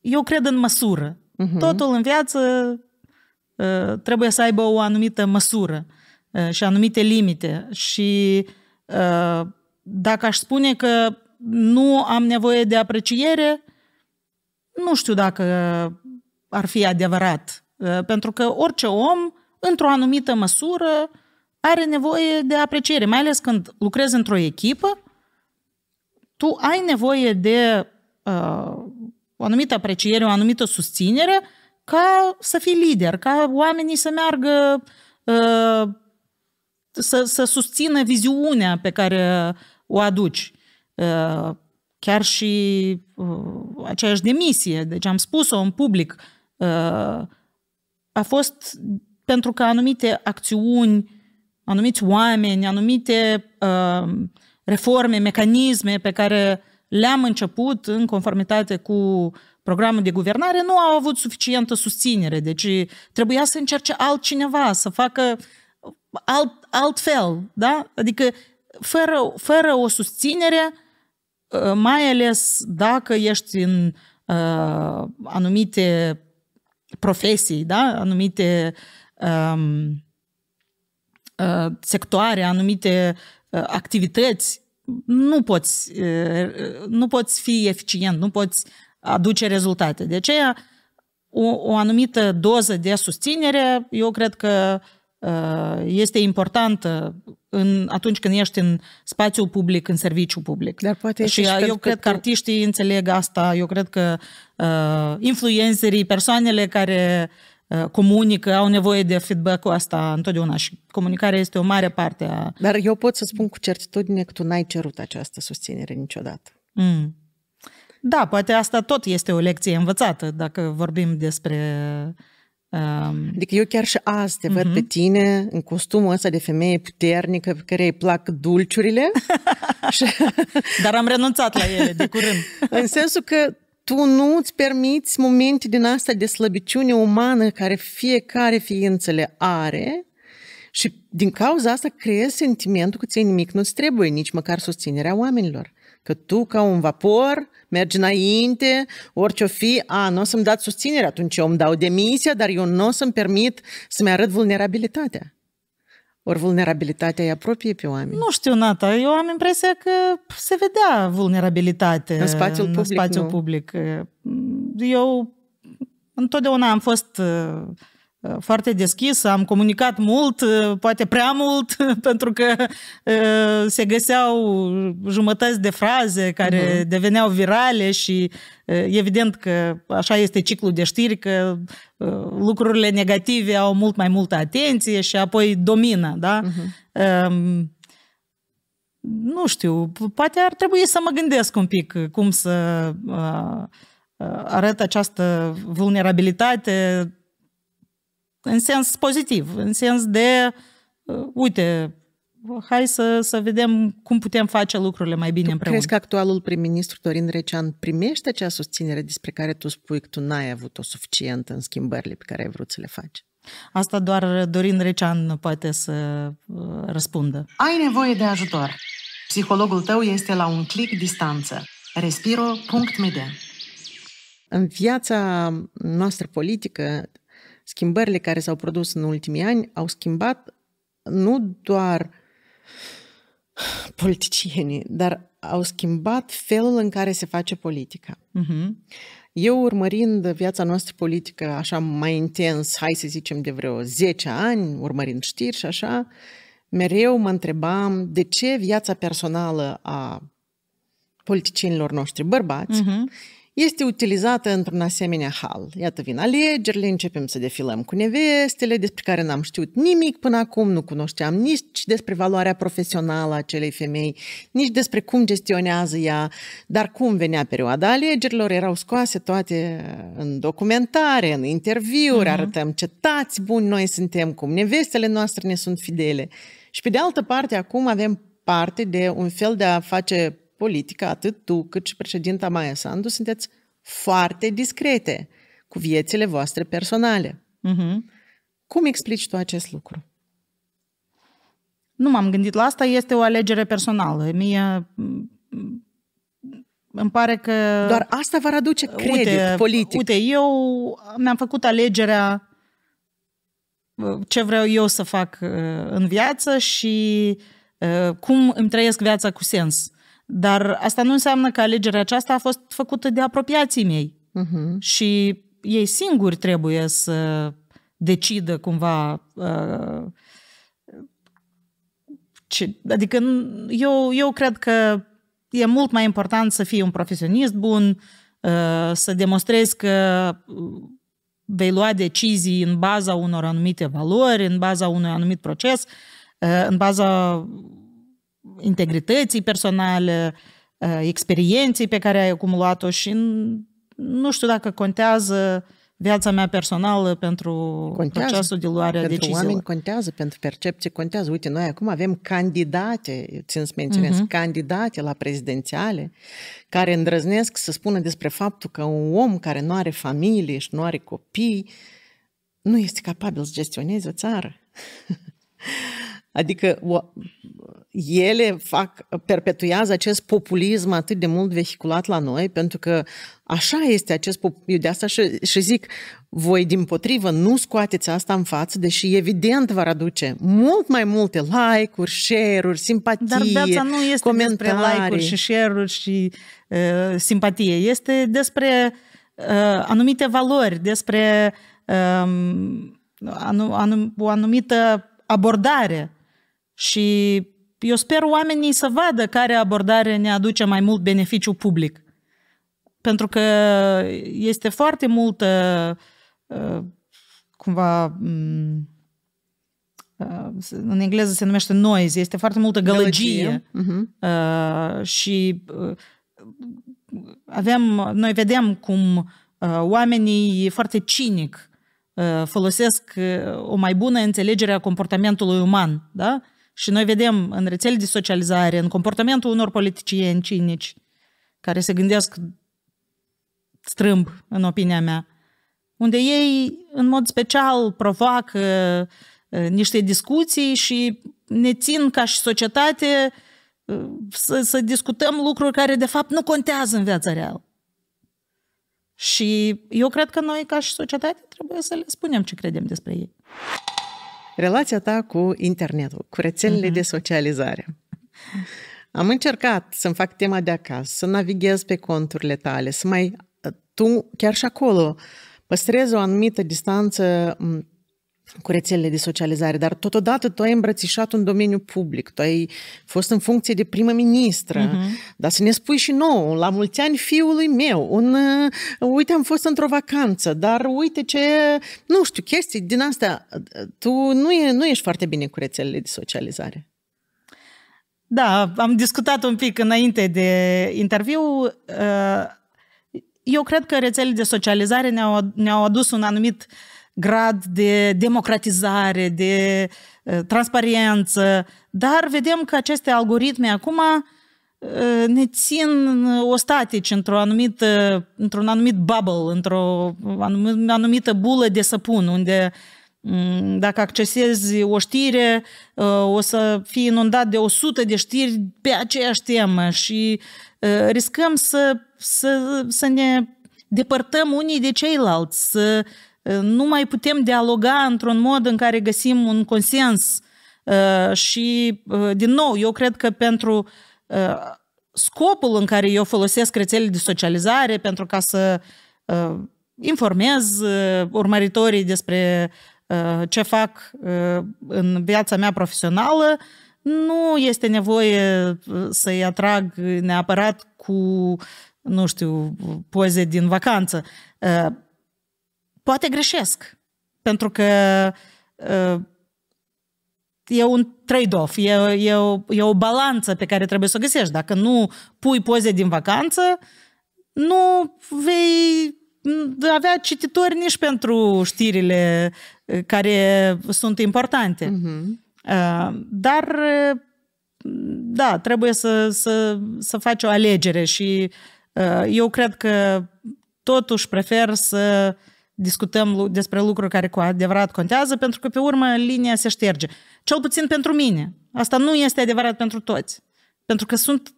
eu cred în măsură. Uh-huh. Totul în viață trebuie să aibă o anumită măsură și anumite limite. Și dacă aș spune că nu am nevoie de apreciere, nu știu dacă ar fi adevărat. Uh, pentru că orice om, într-o anumită măsură, are nevoie de apreciere, mai ales când lucrezi într-o echipă, tu ai nevoie de uh, o anumită apreciere, o anumită susținere ca să fii lider, ca oamenii să meargă, uh, să, să susțină viziunea pe care o aduci. Uh, chiar și uh, aceeași demisie, deci am spus-o în public, uh, a fost pentru că anumite acțiuni, anumiți oameni, anumite reforme, mecanisme pe care le-am început în conformitate cu programul de guvernare, nu au avut suficientă susținere. Deci trebuia să încerce altcineva, să facă alt, altfel. Da? Adică fără, fără o susținere, uh, Ă, mai ales dacă ești în uh, anumite profesii, da? anumite um, uh, sectoare, anumite uh, activități, nu poți, uh, nu poți fi eficient, nu poți aduce rezultate. De aceea, o, o anumită doză de susținere, eu cred că uh, este importantă în, atunci când ești în spațiul public, în serviciu public. Dar poate și, și uh, eu cred că, că artiștii înțeleg asta, eu cred că uh, influencerii, persoanele care uh, comunică, au nevoie de feedback-ul asta întotdeauna și comunicarea este o mare parte a... Dar eu pot să spun cu certitudine că tu n-ai cerut această susținere niciodată. Mm. Da, poate asta tot este o lecție învățată, dacă vorbim despre uh, Um, adică eu chiar și azi te uh-huh. văd pe mhm. tine în costumul ăsta de femeie puternică pe care îi plac dulciurile. și... Dar am renunțat la ele de curând. în sensul că tu nu îți permiți momente din asta de slăbiciune umană care fiecare ființele are și din cauza asta creezi sentimentul că ție nimic nu-ți trebuie, nici măcar susținerea oamenilor că tu ca un vapor mergi înainte, orice o fi, a, nu o să-mi dat susținere, atunci eu îmi dau demisia, dar eu nu o să-mi permit să-mi arăt vulnerabilitatea. Ori vulnerabilitatea îi apropie pe oameni? Nu știu, Nata, eu am impresia că se vedea vulnerabilitate în spațiul public. În spațiul public. Eu întotdeauna am fost Ă, foarte deschis, am comunicat mult, ă, poate prea mult, pentru că ă, se găseau jumătăți de fraze care uh-huh. deveneau virale și evident că așa este ciclul de știri, că lucrurile negative au mult mai multă atenție și apoi domină, da? Uh-huh. Um, nu știu, poate ar trebui să mă gândesc un pic cum să arăt această vulnerabilitate în sens pozitiv, în sens de, uh, uite, hai să, să vedem cum putem face lucrurile mai bine tu împreună. crezi că actualul prim-ministru Dorin Recean primește acea susținere despre care tu spui că tu n-ai avut-o suficient în schimbările pe care ai vrut să le faci? Asta doar Dorin Recean poate să uh, răspundă. Ai nevoie de ajutor. Psihologul tău este la un clic distanță. Respiro.md În viața noastră politică schimbările care s-au produs în ultimii ani au schimbat nu doar politicienii, dar au schimbat felul în care se face politica. Uh-huh. Eu urmărind viața noastră politică așa mai intens, hai să zicem de vreo 10 ani, urmărind știri și așa, mereu mă întrebam de ce viața personală a politicienilor noștri bărbați uh-huh este utilizată într-un asemenea hal. Iată vin alegerile, începem să defilăm cu nevestele, despre care n-am știut nimic până acum, nu cunoșteam nici despre valoarea profesională a acelei femei, nici despre cum gestionează ea, dar cum venea perioada alegerilor, erau scoase toate în documentare, în interviuri, uh-huh. arătăm ce tați buni noi suntem, cum nevestele noastre ne sunt fidele. Și pe de altă parte, acum avem parte de un fel de a face politică, atât tu cât și președinta Maia Sandu, sunteți foarte discrete cu viețile voastre personale. Uh-huh. Cum explici tu acest lucru? Nu m-am gândit la asta, este o alegere personală. Mie îmi pare că... Doar asta va aduce credit uite, politic. Uite, eu mi-am făcut alegerea ce vreau eu să fac uh, în viață și uh, cum îmi trăiesc viața cu sens. Dar asta nu înseamnă că alegerea aceasta a fost făcută de apropiații mei. Uh-huh. Și ei singuri trebuie să decidă cumva uh, ce, adică eu, eu cred că e mult mai important să fii un profesionist bun, uh, să demonstrezi că uh, vei lua decizii în baza unor anumite valori, în baza unui anumit proces, uh, în baza integrității personale, uh, experienței pe care ai acumulat-o și nu știu dacă contează viața mea personală pentru contează. procesul de luare a deciziilor. Pentru oameni contează, pentru percepție contează. Uite, noi acum avem candidate, țin să menționez, uh-huh. candidate la prezidențiale care îndrăznesc să spună despre faptul că un om care nu are familie și nu are copii nu este capabil să gestioneze o țară. Adică o, ele fac, perpetuează acest populism atât de mult vehiculat la noi, pentru că așa este acest populism. Eu de asta și, și zic, voi din potrivă nu scoateți asta în față, deși evident vă aduce mult mai multe like-uri, share-uri, simpatie, Dar viața nu este comentarii. despre like-uri și share-uri și uh, simpatie. Este despre uh, anumite valori, despre uh, um, anum, anum, o anumită abordare și eu sper oamenii să vadă care abordare ne aduce mai mult beneficiu public. Pentru că este foarte multă uh, cumva mm, uh, în engleză se numește noise, este foarte multă gălăgie. Uh-huh. Uh, și avem, noi vedem cum oamenii foarte cinic folosesc o mai bună înțelegere a comportamentului uman, da? Uh, și noi vedem în rețele de socializare, în comportamentul unor politicieni cinici, care se gândesc strâmb, în opinia mea, unde ei, în mod special, provoacă uh, niște discuții și ne țin ca și societate uh, să, să discutăm lucruri care, de fapt, nu contează în viața reală. Și eu cred că noi, ca și societate, trebuie să le spunem ce credem despre ei. Relația ta cu internetul, cu rețelele uh-huh. de socializare. Am încercat să-mi fac tema de acasă, să navighez pe conturile tale, să mai... Tu, chiar și acolo, păstrezi o anumită distanță cu rețelele de socializare, dar totodată tu ai îmbrățișat un domeniu public, tu ai fost în funcție de primă-ministră, uh-huh. Mhm. dar să ne spui și nou, la mulți ani fiului meu, un, uh, uite am fost într-o vacanță, dar uite ce, nu știu, chestii din astea, tu nu, e, nu ești foarte bine cu rețelele de socializare. Da, am discutat un pic înainte de interviu. Uh, eu cred că rețelele de socializare ne-au, ne-au adus un anumit uh, grad de democratizare, de uh, transparență, dar vedem că aceste algoritme acum uh, ne țin uh, ostatici într-o anumită, într-un anumit bubble, într-o anumită bulă de săpun, unde mm, dacă accesezi o știre, o să fii inundat de 100 de știri pe aceeași temă și riscăm să, să, să ne depărtăm unii de ceilalți, să Ă, nu mai putem dialoga într-un mod în care găsim un consens ă, și, ă, din nou, eu cred că pentru scopul în care eu folosesc rețelele de socializare pentru ca să informez urmăritorii despre ce fac în viața mea profesională, nu este nevoie să-i atrag neapărat cu, nu știu, poze din vacanță poate greșesc, pentru că uh, e un trade-off, e, e, o, e o balanță pe care trebuie să o găsești. Dacă nu pui poze din vacanță, nu vei avea cititori nici pentru știrile uh, care sunt importante. Mm-hmm. Uh, dar, uh, da, trebuie să, să, să faci o alegere și uh, eu cred că totuși prefer să uh, discutăm despre lucruri care cu adevărat contează, pentru că pe urmă linia se șterge. Cel puțin pentru mine. Asta nu este adevărat pentru toți. Pentru că sunt...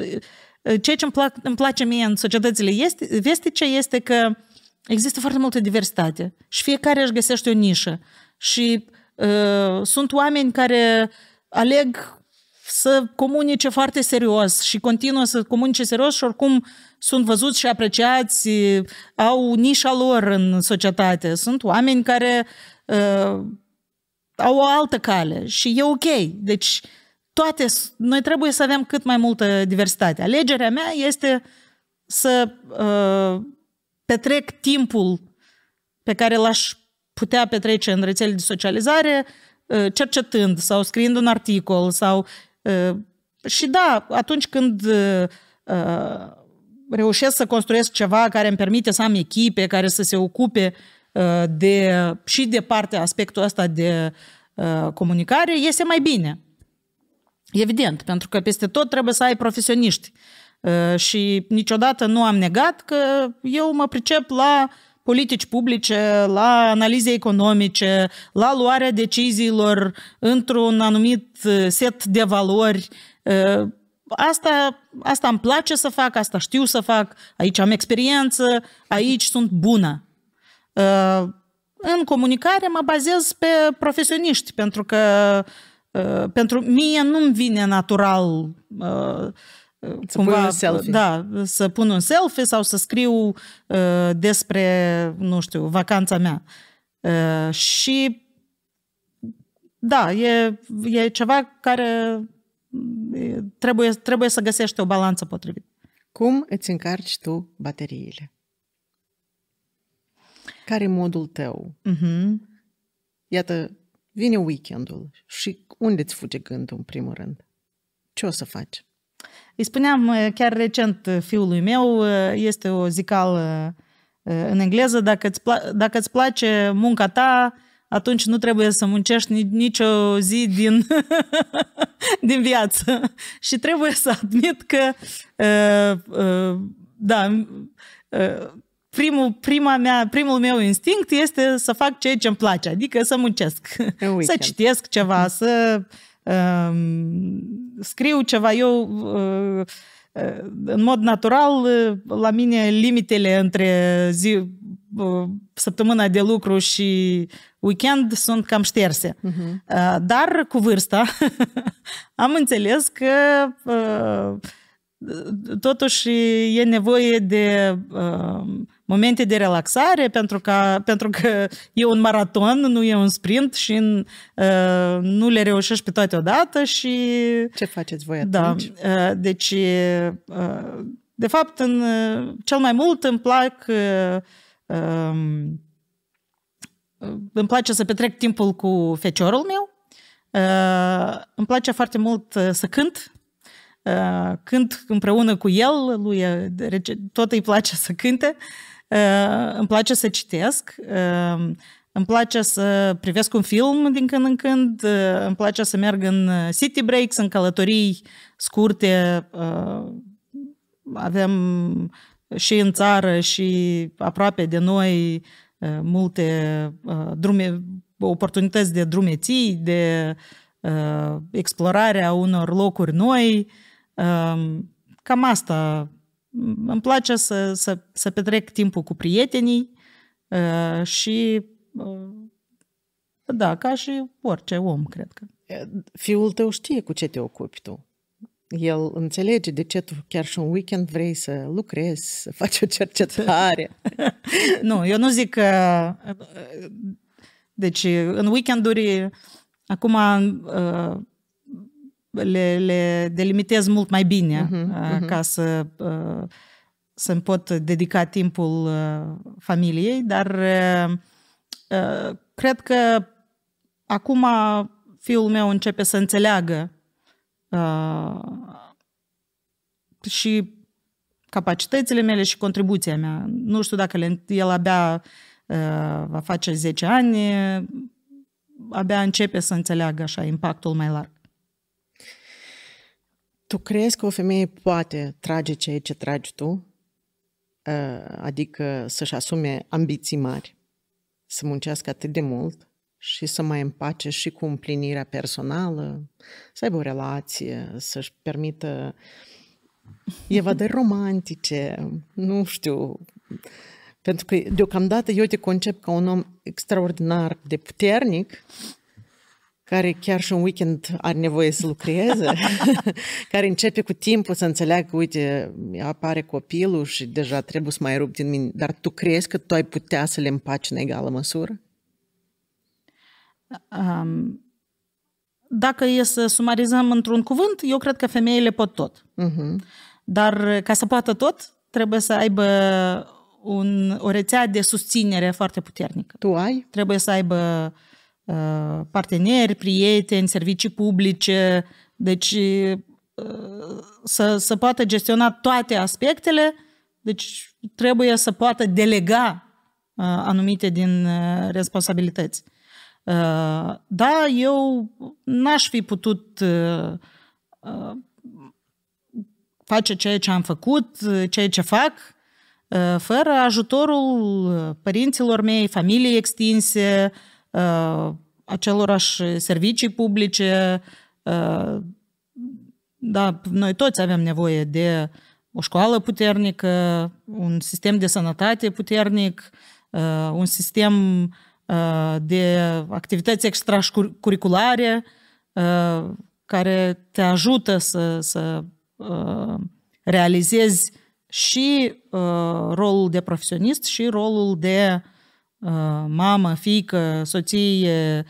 Eh, ceea ce îmi, plac, îmi place mie în societățile este, vestice este că există foarte multă diversitate și fiecare își găsește o nișă. Și uh, sunt oameni care aleg să comunice foarte serios și continuă să comunice serios și oricum sunt văzuți și apreciați, au nișa lor în societate. Sunt oameni care uh, au o altă cale și e ok. Deci toate, noi trebuie să avem cât mai multă diversitate. Alegerea mea este să uh, petrec timpul pe care l-aș putea petrece în rețele de socializare uh, cercetând sau scriind un articol sau Ă, și da, atunci când ă, ă, reușesc să construiesc ceva care îmi permite să am echipe care să se ocupe de, și de partea, aspectul ăsta de comunicare, iese mai bine. Evident, pentru că peste tot trebuie să ai profesioniști. Și niciodată nu am negat că eu mă pricep la uh, politici publice, la analize economice, la luarea deciziilor într-un anumit uh, set de valori. Uh, asta, asta îmi place să fac, asta știu să fac, aici am experiență, aici sunt bună. Uh, în comunicare mă bazez pe profesioniști, pentru că pentru mine nu-mi vine natural să cumva, pui un selfie. Da, să pun un selfie sau să scriu uh, despre, nu știu, vacanța mea. Uh, și da, e, e ceva care mm, trebuie, trebuie să găsești o balanță potrivită. Cum îți încarci tu bateriile? Care e modul tău? Uh-huh. Iată, vine weekendul și unde îți fuge gândul în primul rând? Ce o să faci? Îi spuneam chiar recent fiului meu, este o zicală în engleză, dacă îți, pla- dacă îți place munca ta, atunci nu trebuie să muncești nicio zi din, din viață. Și trebuie să admit că, da, primul, prima mea, primul meu instinct este să fac ceea ce îmi place, adică să muncesc, să citesc ceva, să Ehm, scriu ceva. Eu, eh, eh, în mod natural, eh, la mine limitele între zi, săptămâna de lucru și weekend sunt cam șterse. Uh-huh. Dar cu vârsta am înțeles că totuși e nevoie de uh, momente de relaxare, pentru că, pentru că e un maraton, nu e un sprint și în, uh, nu le reușești pe toate odată și... Ce faceți voi da, atunci? Da, uh, deci, uh, de fapt, în, uh, cel mai mult îmi plac... Uh, um, uh, îmi place să petrec timpul cu feciorul meu, uh, îmi place foarte mult uh, să cânt, cânt împreună cu el, lui tot îi place să cânte îmi place să citesc, um, îmi place să privesc un film din când în când, uh, îmi place să merg în uh, city breaks, în călătorii scurte. Uh, avem și în țară și aproape de noi multe drume, oportunități de drumeții, de explorarea unor locuri noi. Um, cam asta îmi place să, să, să petrec timpul cu prietenii uh, și uh, da, ca și orice om, cred că. Fiul tău știe cu ce te ocupi tu. El înțelege de ce tu chiar și un weekend vrei să lucrezi, să faci o cercetare. nu, eu nu zic că... Deci, în weekenduri, acum uh, le, le delimitez mult mai bine uh-huh, uh-huh. ca să uh, să-mi pot dedica timpul uh, familiei, dar uh, cred că acum fiul meu începe să înțeleagă și capacitățile mele și contribuția mea. Nu știu dacă le, el abia va face 10 ani, abia începe să înțeleagă așa impactul mai larg. Tu crezi că o femeie poate trage ceea ce tragi tu? Uh, adică să-și asume ambiții mari, să muncească atât de mult și să mai împace și cu împlinirea personală, să aibă o relație, să-și permită evadări romantice, nu știu. Pentru că deocamdată eu te concep ca un om extraordinar de puternic, care chiar și un weekend are nevoie să lucreze, care începe cu timpul să înțeleagă, uite, apare copilul și deja trebuie să mai rup din mine, dar tu crezi că tu ai putea să le împaci în egală măsură? Um, dacă e să sumarizăm într-un cuvânt, eu cred că femeile pot tot. Uh-huh. Dar ca să poată tot, trebuie să aibă un, o rețea de susținere foarte puternică. Tu ai? Trebuie să aibă uh, Uh, parteneri, prieteni, servicii publice, deci uh, să, să poată gestiona toate aspectele, deci trebuie să poată delega uh, anumite din responsabilități. Da, eu n-aș fi putut face ceea ce am făcut, ceea ce fac, fără ajutorul părinților mei, familiei extinse, Uh, acelorași servicii publice. Uh, da, noi toți avem nevoie de o școală puternică, un sistem de sănătate puternic, uh, un sistem de activități extracurriculare care te ajută să, să realizezi și rolul de profesionist și rolul de uh, mamă, fică, soție,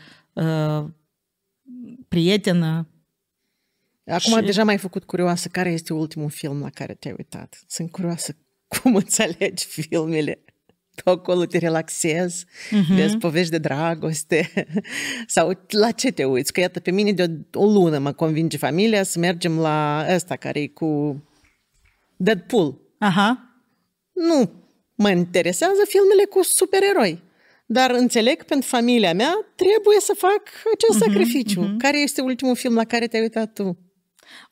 prietenă. Acum și... deja m-ai făcut curioasă care este ultimul film la care te-ai uitat. Sunt curioasă cum alegi filmele. Tu acolo te relaxezi, uh-huh. vezi povești de dragoste sau la ce te uiți? Că iată, pe mine de o, o lună mă convinge familia să mergem la ăsta care e cu Deadpool. Aha. Nu Mă interesează filmele cu supereroi. Dar înțeleg, pentru familia mea, trebuie să fac acest uh-huh, mhm, sacrificiu. Uh-huh. Care este ultimul film la care te-ai uitat tu?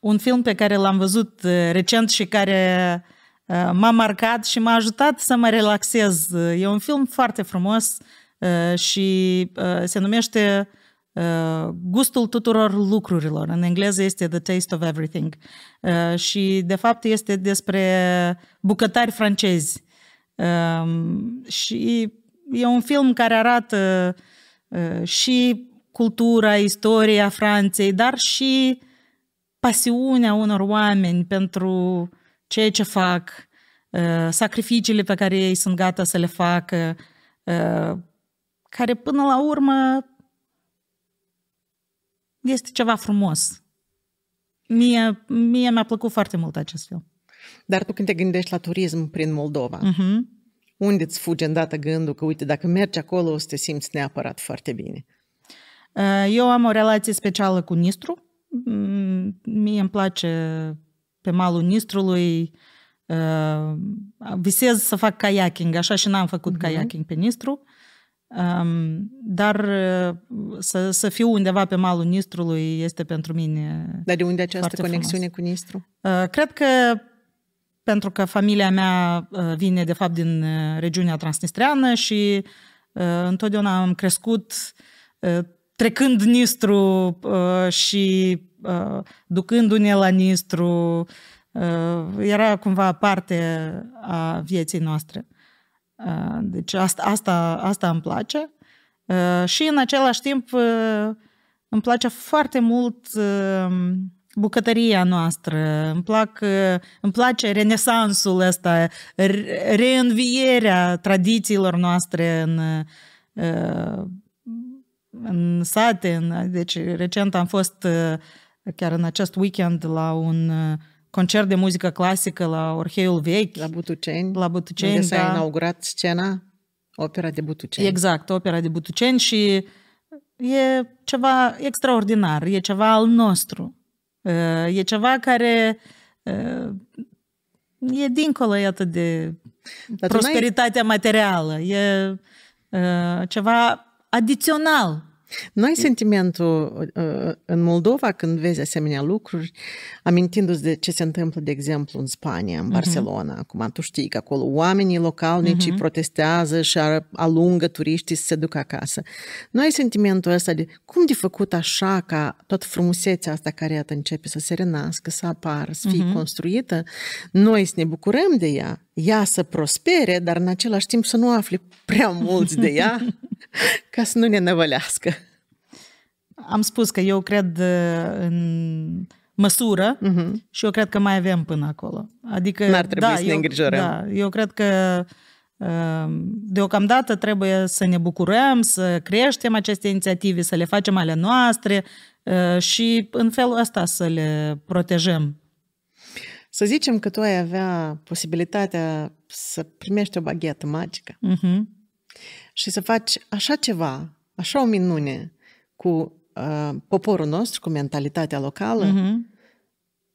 Un film pe care l-am văzut uh, recent și care uh, m-a marcat și m-a ajutat să mă relaxez. Uh, e un film foarte frumos și se numește Gustul tuturor lucrurilor. În engleză este The Taste of Everything. Și, de fapt, este despre bucătari francezi Ehm, și e un film care arată eh, și cultura, istoria Franței, dar și pasiunea unor oameni pentru ceea ce fac, eh, sacrificiile pe care ei sunt gata să le facă, eh, care până la urmă este ceva frumos. Mie, mie mi-a plăcut foarte mult acest film. Dar tu când te gândești la turism prin Moldova, uh-huh. unde îți fuge îndată gândul că, uite, dacă mergi acolo, o să te simți neapărat foarte bine? Ă, eu am o relație specială cu Nistru. Mm, mie îmi place pe malul Nistrului. Ă, visez să fac kayaking, așa și n-am făcut uh-huh. kayaking pe Nistru. Um, dar ă, să, să fiu undeva pe malul Nistrului este pentru mine. Dar de unde această conexiune frumos. cu Nistru? Uh, cred că pentru că familia mea uh, vine, de fapt, din uh, regiunea transnistreană și uh, întotdeauna am crescut trecând Nistru și ducându-ne la Nistru. Era cumva parte a vieții noastre. Deci asta, asta, asta îmi place. Și în același timp îmi place foarte mult bucătăria noastră, îmi, plac, uh, îmi place renesansul ăsta, reînvierea tradițiilor noastre în, uh, în sate. deci, recent am fost uh, chiar în acest weekend la un concert de muzică clasică la Orheiul Vechi. La Butuceni. La Butuceni, unde da. s-a inaugurat scena opera de Butuceni. Exact, opera de Butuceni și e ceva extraordinar, e ceva al nostru. E ceva care e dincolo, iată, de Dar prosperitatea materială. E ceva adițional nu ai mm. sentimentul uh, uh, în Moldova când vezi asemenea lucruri, amintindu-ți de ce se întâmplă, de exemplu, în Spania, în mhm. Barcelona, uh-huh. acum tu știi că acolo oamenii localnici uh-huh. Mhm. protestează și alungă turiștii să se ducă acasă. Nu ai sentimentul ăsta de cum de făcut așa ca tot frumusețea asta care iată începe să se renască, să apară, să fie uh-huh. construită, noi să ne bucurăm de ea, ea să prospere, dar în același timp să nu afli prea mulți de ea ca să nu ne nevălească am spus că eu cred uh, în măsură uh-huh. și eu cred că mai avem până acolo. Adică, N-ar trebui da, să ne îngrijorăm. da, eu cred că uh, deocamdată trebuie să ne bucurăm, să creștem aceste inițiative, să le facem ale noastre uh, și în felul ăsta să le protejăm. Să zicem că tu ai avea posibilitatea să primești o baghetă magică uh-huh. și să faci așa ceva, așa o minune cu poporul nostru, cu mentalitatea locală, uh-huh.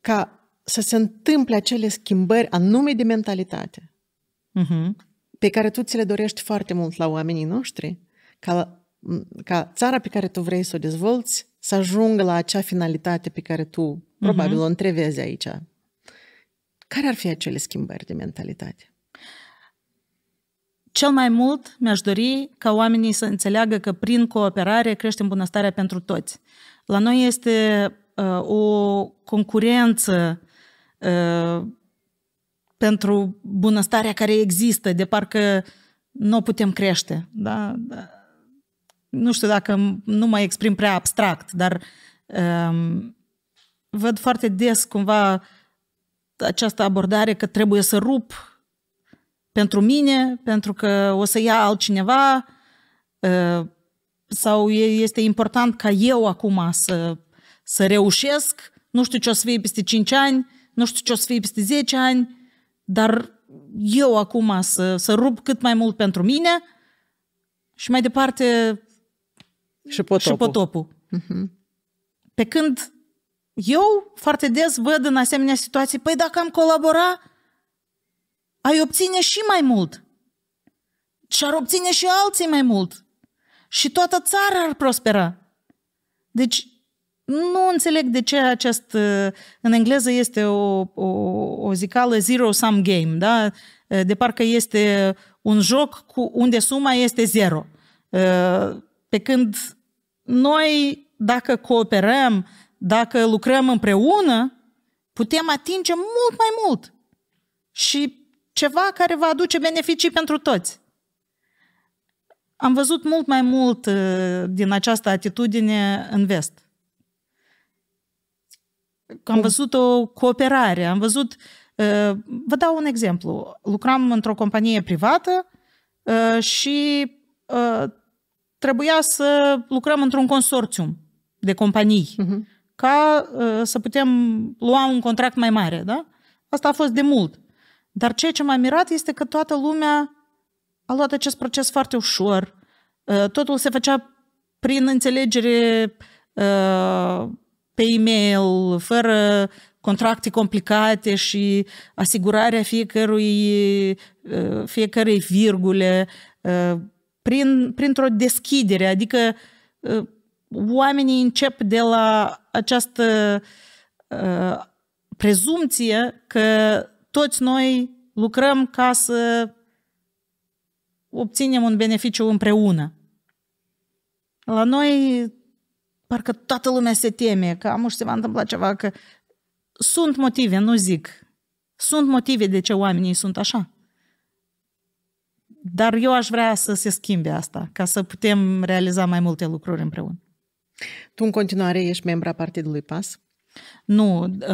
ca să se întâmple acele schimbări anume de mentalitate uh-huh. pe care tu ți le dorești foarte mult la oamenii noștri, ca, ca țara pe care tu vrei să o dezvolți să ajungă la acea finalitate pe care tu probabil uh-huh. o întrevezi aici. Care ar fi acele schimbări de mentalitate? Cel mai mult mi-aș dori ca oamenii să înțeleagă că prin cooperare creștem bunăstarea pentru toți. La noi este uh, o concurență uh, pentru bunăstarea care există, de parcă nu o putem crește. Da? Nu știu dacă nu mai exprim prea abstract, dar um, văd foarte des cumva această abordare că trebuie să rup pentru mine, pentru că o să ia altcineva ă, sau este important ca eu acum să, să reușesc, nu știu ce o să fie peste 5 ani, nu știu ce o să fie peste 10 ani, dar eu acum să, să rup cât mai mult pentru mine și mai departe și potopul. Și potopul. Uh-huh. Pe când eu foarte des văd în asemenea situații, păi dacă am colabora, ai obține și mai mult. Și ar obține și alții mai mult. Și toată țara ar prospera. Deci, nu înțeleg de ce acest, uh, în engleză este o, o, o zicală zero-sum game, da? Uh, de parcă este un joc cu, unde suma este zero. Uh, pe când noi, dacă cooperăm, dacă lucrăm împreună, putem atinge mult mai mult. Și ceva care va aduce beneficii pentru toți. Am văzut mult mai mult uh, din această atitudine în vest. Am văzut o cooperare, am văzut... Uh, vă dau un exemplu. Lucram într-o companie privată uh, și trebuia să lucrăm într-un consorțium de companii mhm. ca să putem lua un contract mai mare, da? Asta a fost de mult. Dar ceea ce m-a mirat este că toată lumea a luat acest proces foarte ușor. Uh, totul se făcea prin înțelegere uh, pe e-mail, fără contracte complicate și asigurarea fiecărui, uh, fiecărei virgule, prin, printr-o deschidere, adică oamenii încep de la această prezumție că toți noi lucrăm ca să obținem un beneficiu împreună. La noi parcă toată lumea se teme că am se va întâmpla ceva, că sunt motive, nu zic. Sunt motive de ce oamenii sunt așa. Dar eu aș vrea să se schimbe asta, ca să putem realiza mai multe lucruri împreună. Tu în continuare ești membra Partidului PAS? Nu, ă,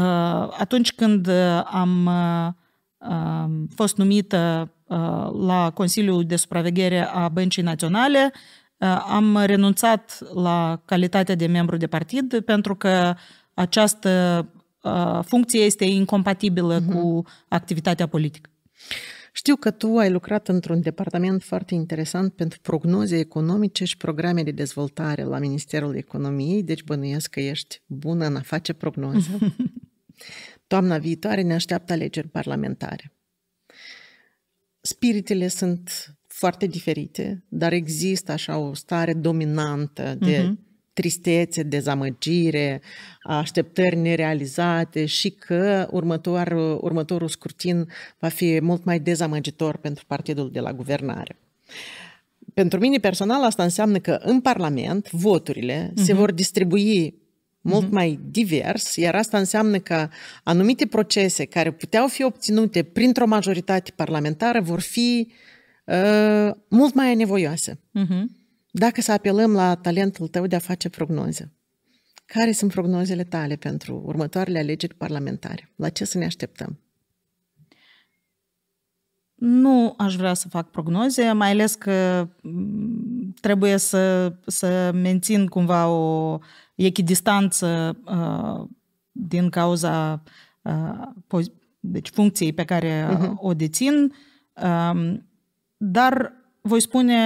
atunci când am ă, fost numită ă, la Consiliul de Supraveghere a Băncii Naționale, am renunțat la calitatea de membru de partid pentru că această funcție este incompatibilă uh-huh. cu activitatea politică. Știu că tu ai lucrat într-un departament foarte interesant pentru prognoze economice și programe de dezvoltare la Ministerul Economiei, deci bănuiesc că ești bună în a face prognoze. Toamna viitoare ne așteaptă alegeri parlamentare. Spiritele sunt foarte diferite, dar există așa o stare dominantă de uh-huh tristețe, dezamăgire, așteptări nerealizate și că următorul, următorul scrutin va fi mult mai dezamăgitor pentru partidul de la guvernare. Pentru mine personal asta înseamnă că în Parlament voturile uh-huh. se mhm. vor distribui mult uh-huh. mai divers, iar asta înseamnă că anumite procese care puteau fi obținute printr-o majoritate parlamentară vor fi uh, mult mai anevoioase. Uh-huh. Dacă să apelăm la talentul tău de a face prognoze, care sunt prognozele tale pentru următoarele alegeri parlamentare? La ce să ne așteptăm? Nu aș vrea să fac prognoze, mai ales că mm, trebuie să, să mențin cumva o echidistanță uh, din cauza uh, deci funcției pe care uh-huh. o dețin, uh, dar voi spune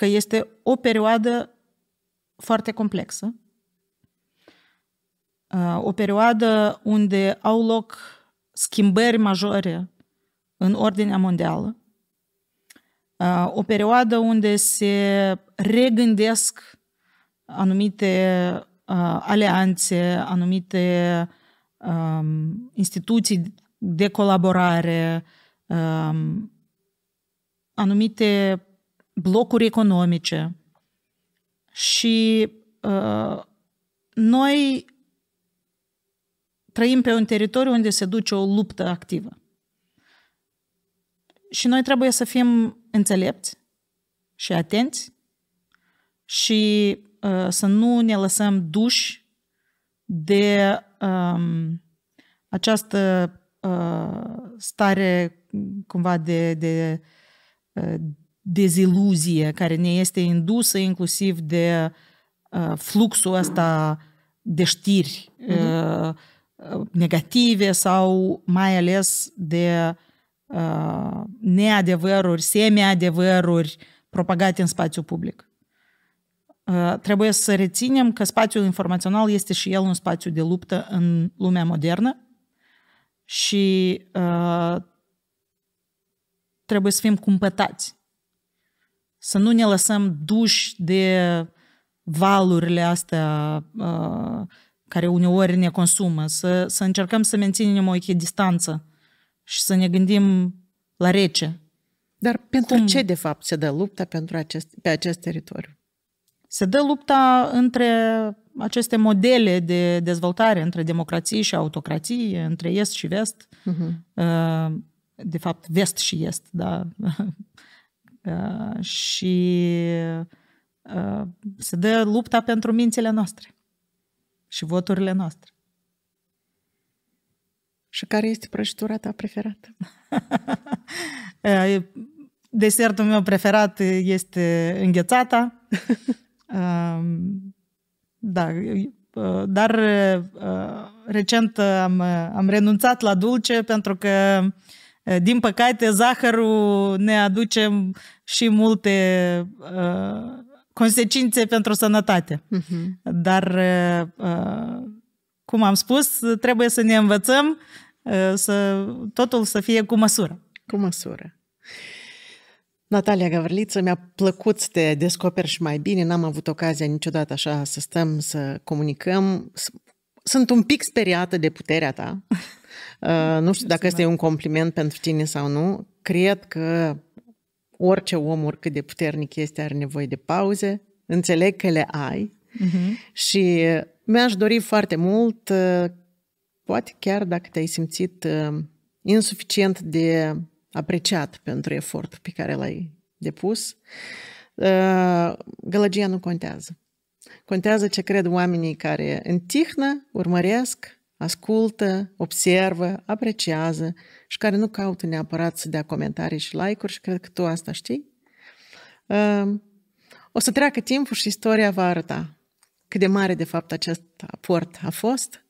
că este o perioadă foarte complexă, uh, o perioadă unde au loc schimbări majore în ordinea mondială, uh, o perioadă unde se regândesc anumite uh, alianțe, anumite um, instituții de colaborare, um, anumite blocuri economice. Și uh, noi trăim pe un teritoriu unde se duce o luptă activă. Și noi trebuie să fim înțelepți și atenți și uh, să nu ne lăsăm duși de um, această uh, stare cumva de, de uh, deziluzie care ne este indusă inclusiv de uh, fluxul ăsta de știri uh-huh. uh, negative sau mai ales de uh, neadevăruri, semi-adevăruri propagate în spațiu public. Uh, trebuie să reținem că spațiul informațional este și el un spațiu de luptă în lumea modernă și uh, trebuie să fim cumpătați să nu ne lăsăm duși de valurile astea uh, care uneori ne consumă, să, să încercăm să menținem o echidistanță și să ne gândim la rece. Dar pentru Cum? ce, de fapt, se dă lupta pentru acest, pe acest teritoriu? Se dă lupta între aceste modele de dezvoltare, între democrație și autocrație, între est și vest. Uh-huh. De fapt, vest și est, da? și uh, se dă lupta pentru mințile noastre și voturile noastre. Și care este prăjitura ta preferată? Desertul meu preferat este înghețata. da, dar recent am, am renunțat la dulce pentru că uh, Eh, din păcate, zahărul ne aduce și multe uh, consecințe pentru sănătate. Uh-huh. Dar, uh, cum am spus, trebuie să ne învățăm uh, să totul să fie cu măsură. Cu măsură. Natalia Gavrliță, mi-a plăcut să te descoperi și mai bine. N-am avut ocazia niciodată așa să stăm, să comunicăm. Sunt un pic speriată de puterea ta. Uh, nu știu dacă este un compliment pentru tine sau nu. Cred că orice om, oricât de puternic este, are nevoie de pauze. Înțeleg că le ai. Uh-huh. Și mi-aș dori foarte mult, uh, poate chiar dacă te-ai simțit uh, insuficient de apreciat pentru efortul pe care l-ai depus, gălăgia nu contează. Contează ce cred oamenii care întihnă, urmăresc ascultă, observă, apreciază și care nu caută neapărat să dea comentarii și like-uri și cred că tu asta știi. Ehm, o să treacă timpul și istoria va arăta cât de mare de fapt acest aport a fost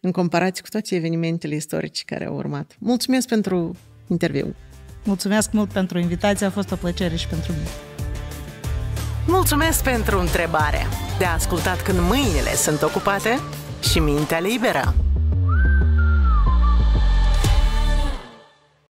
în comparație cu toate evenimentele istorice care au urmat. Mulțumesc pentru interviu! Mulțumesc mult pentru invitație, a fost o plăcere și pentru mine. Mulțumesc pentru întrebare! De ascultat când mâinile sunt ocupate și mintea liberă.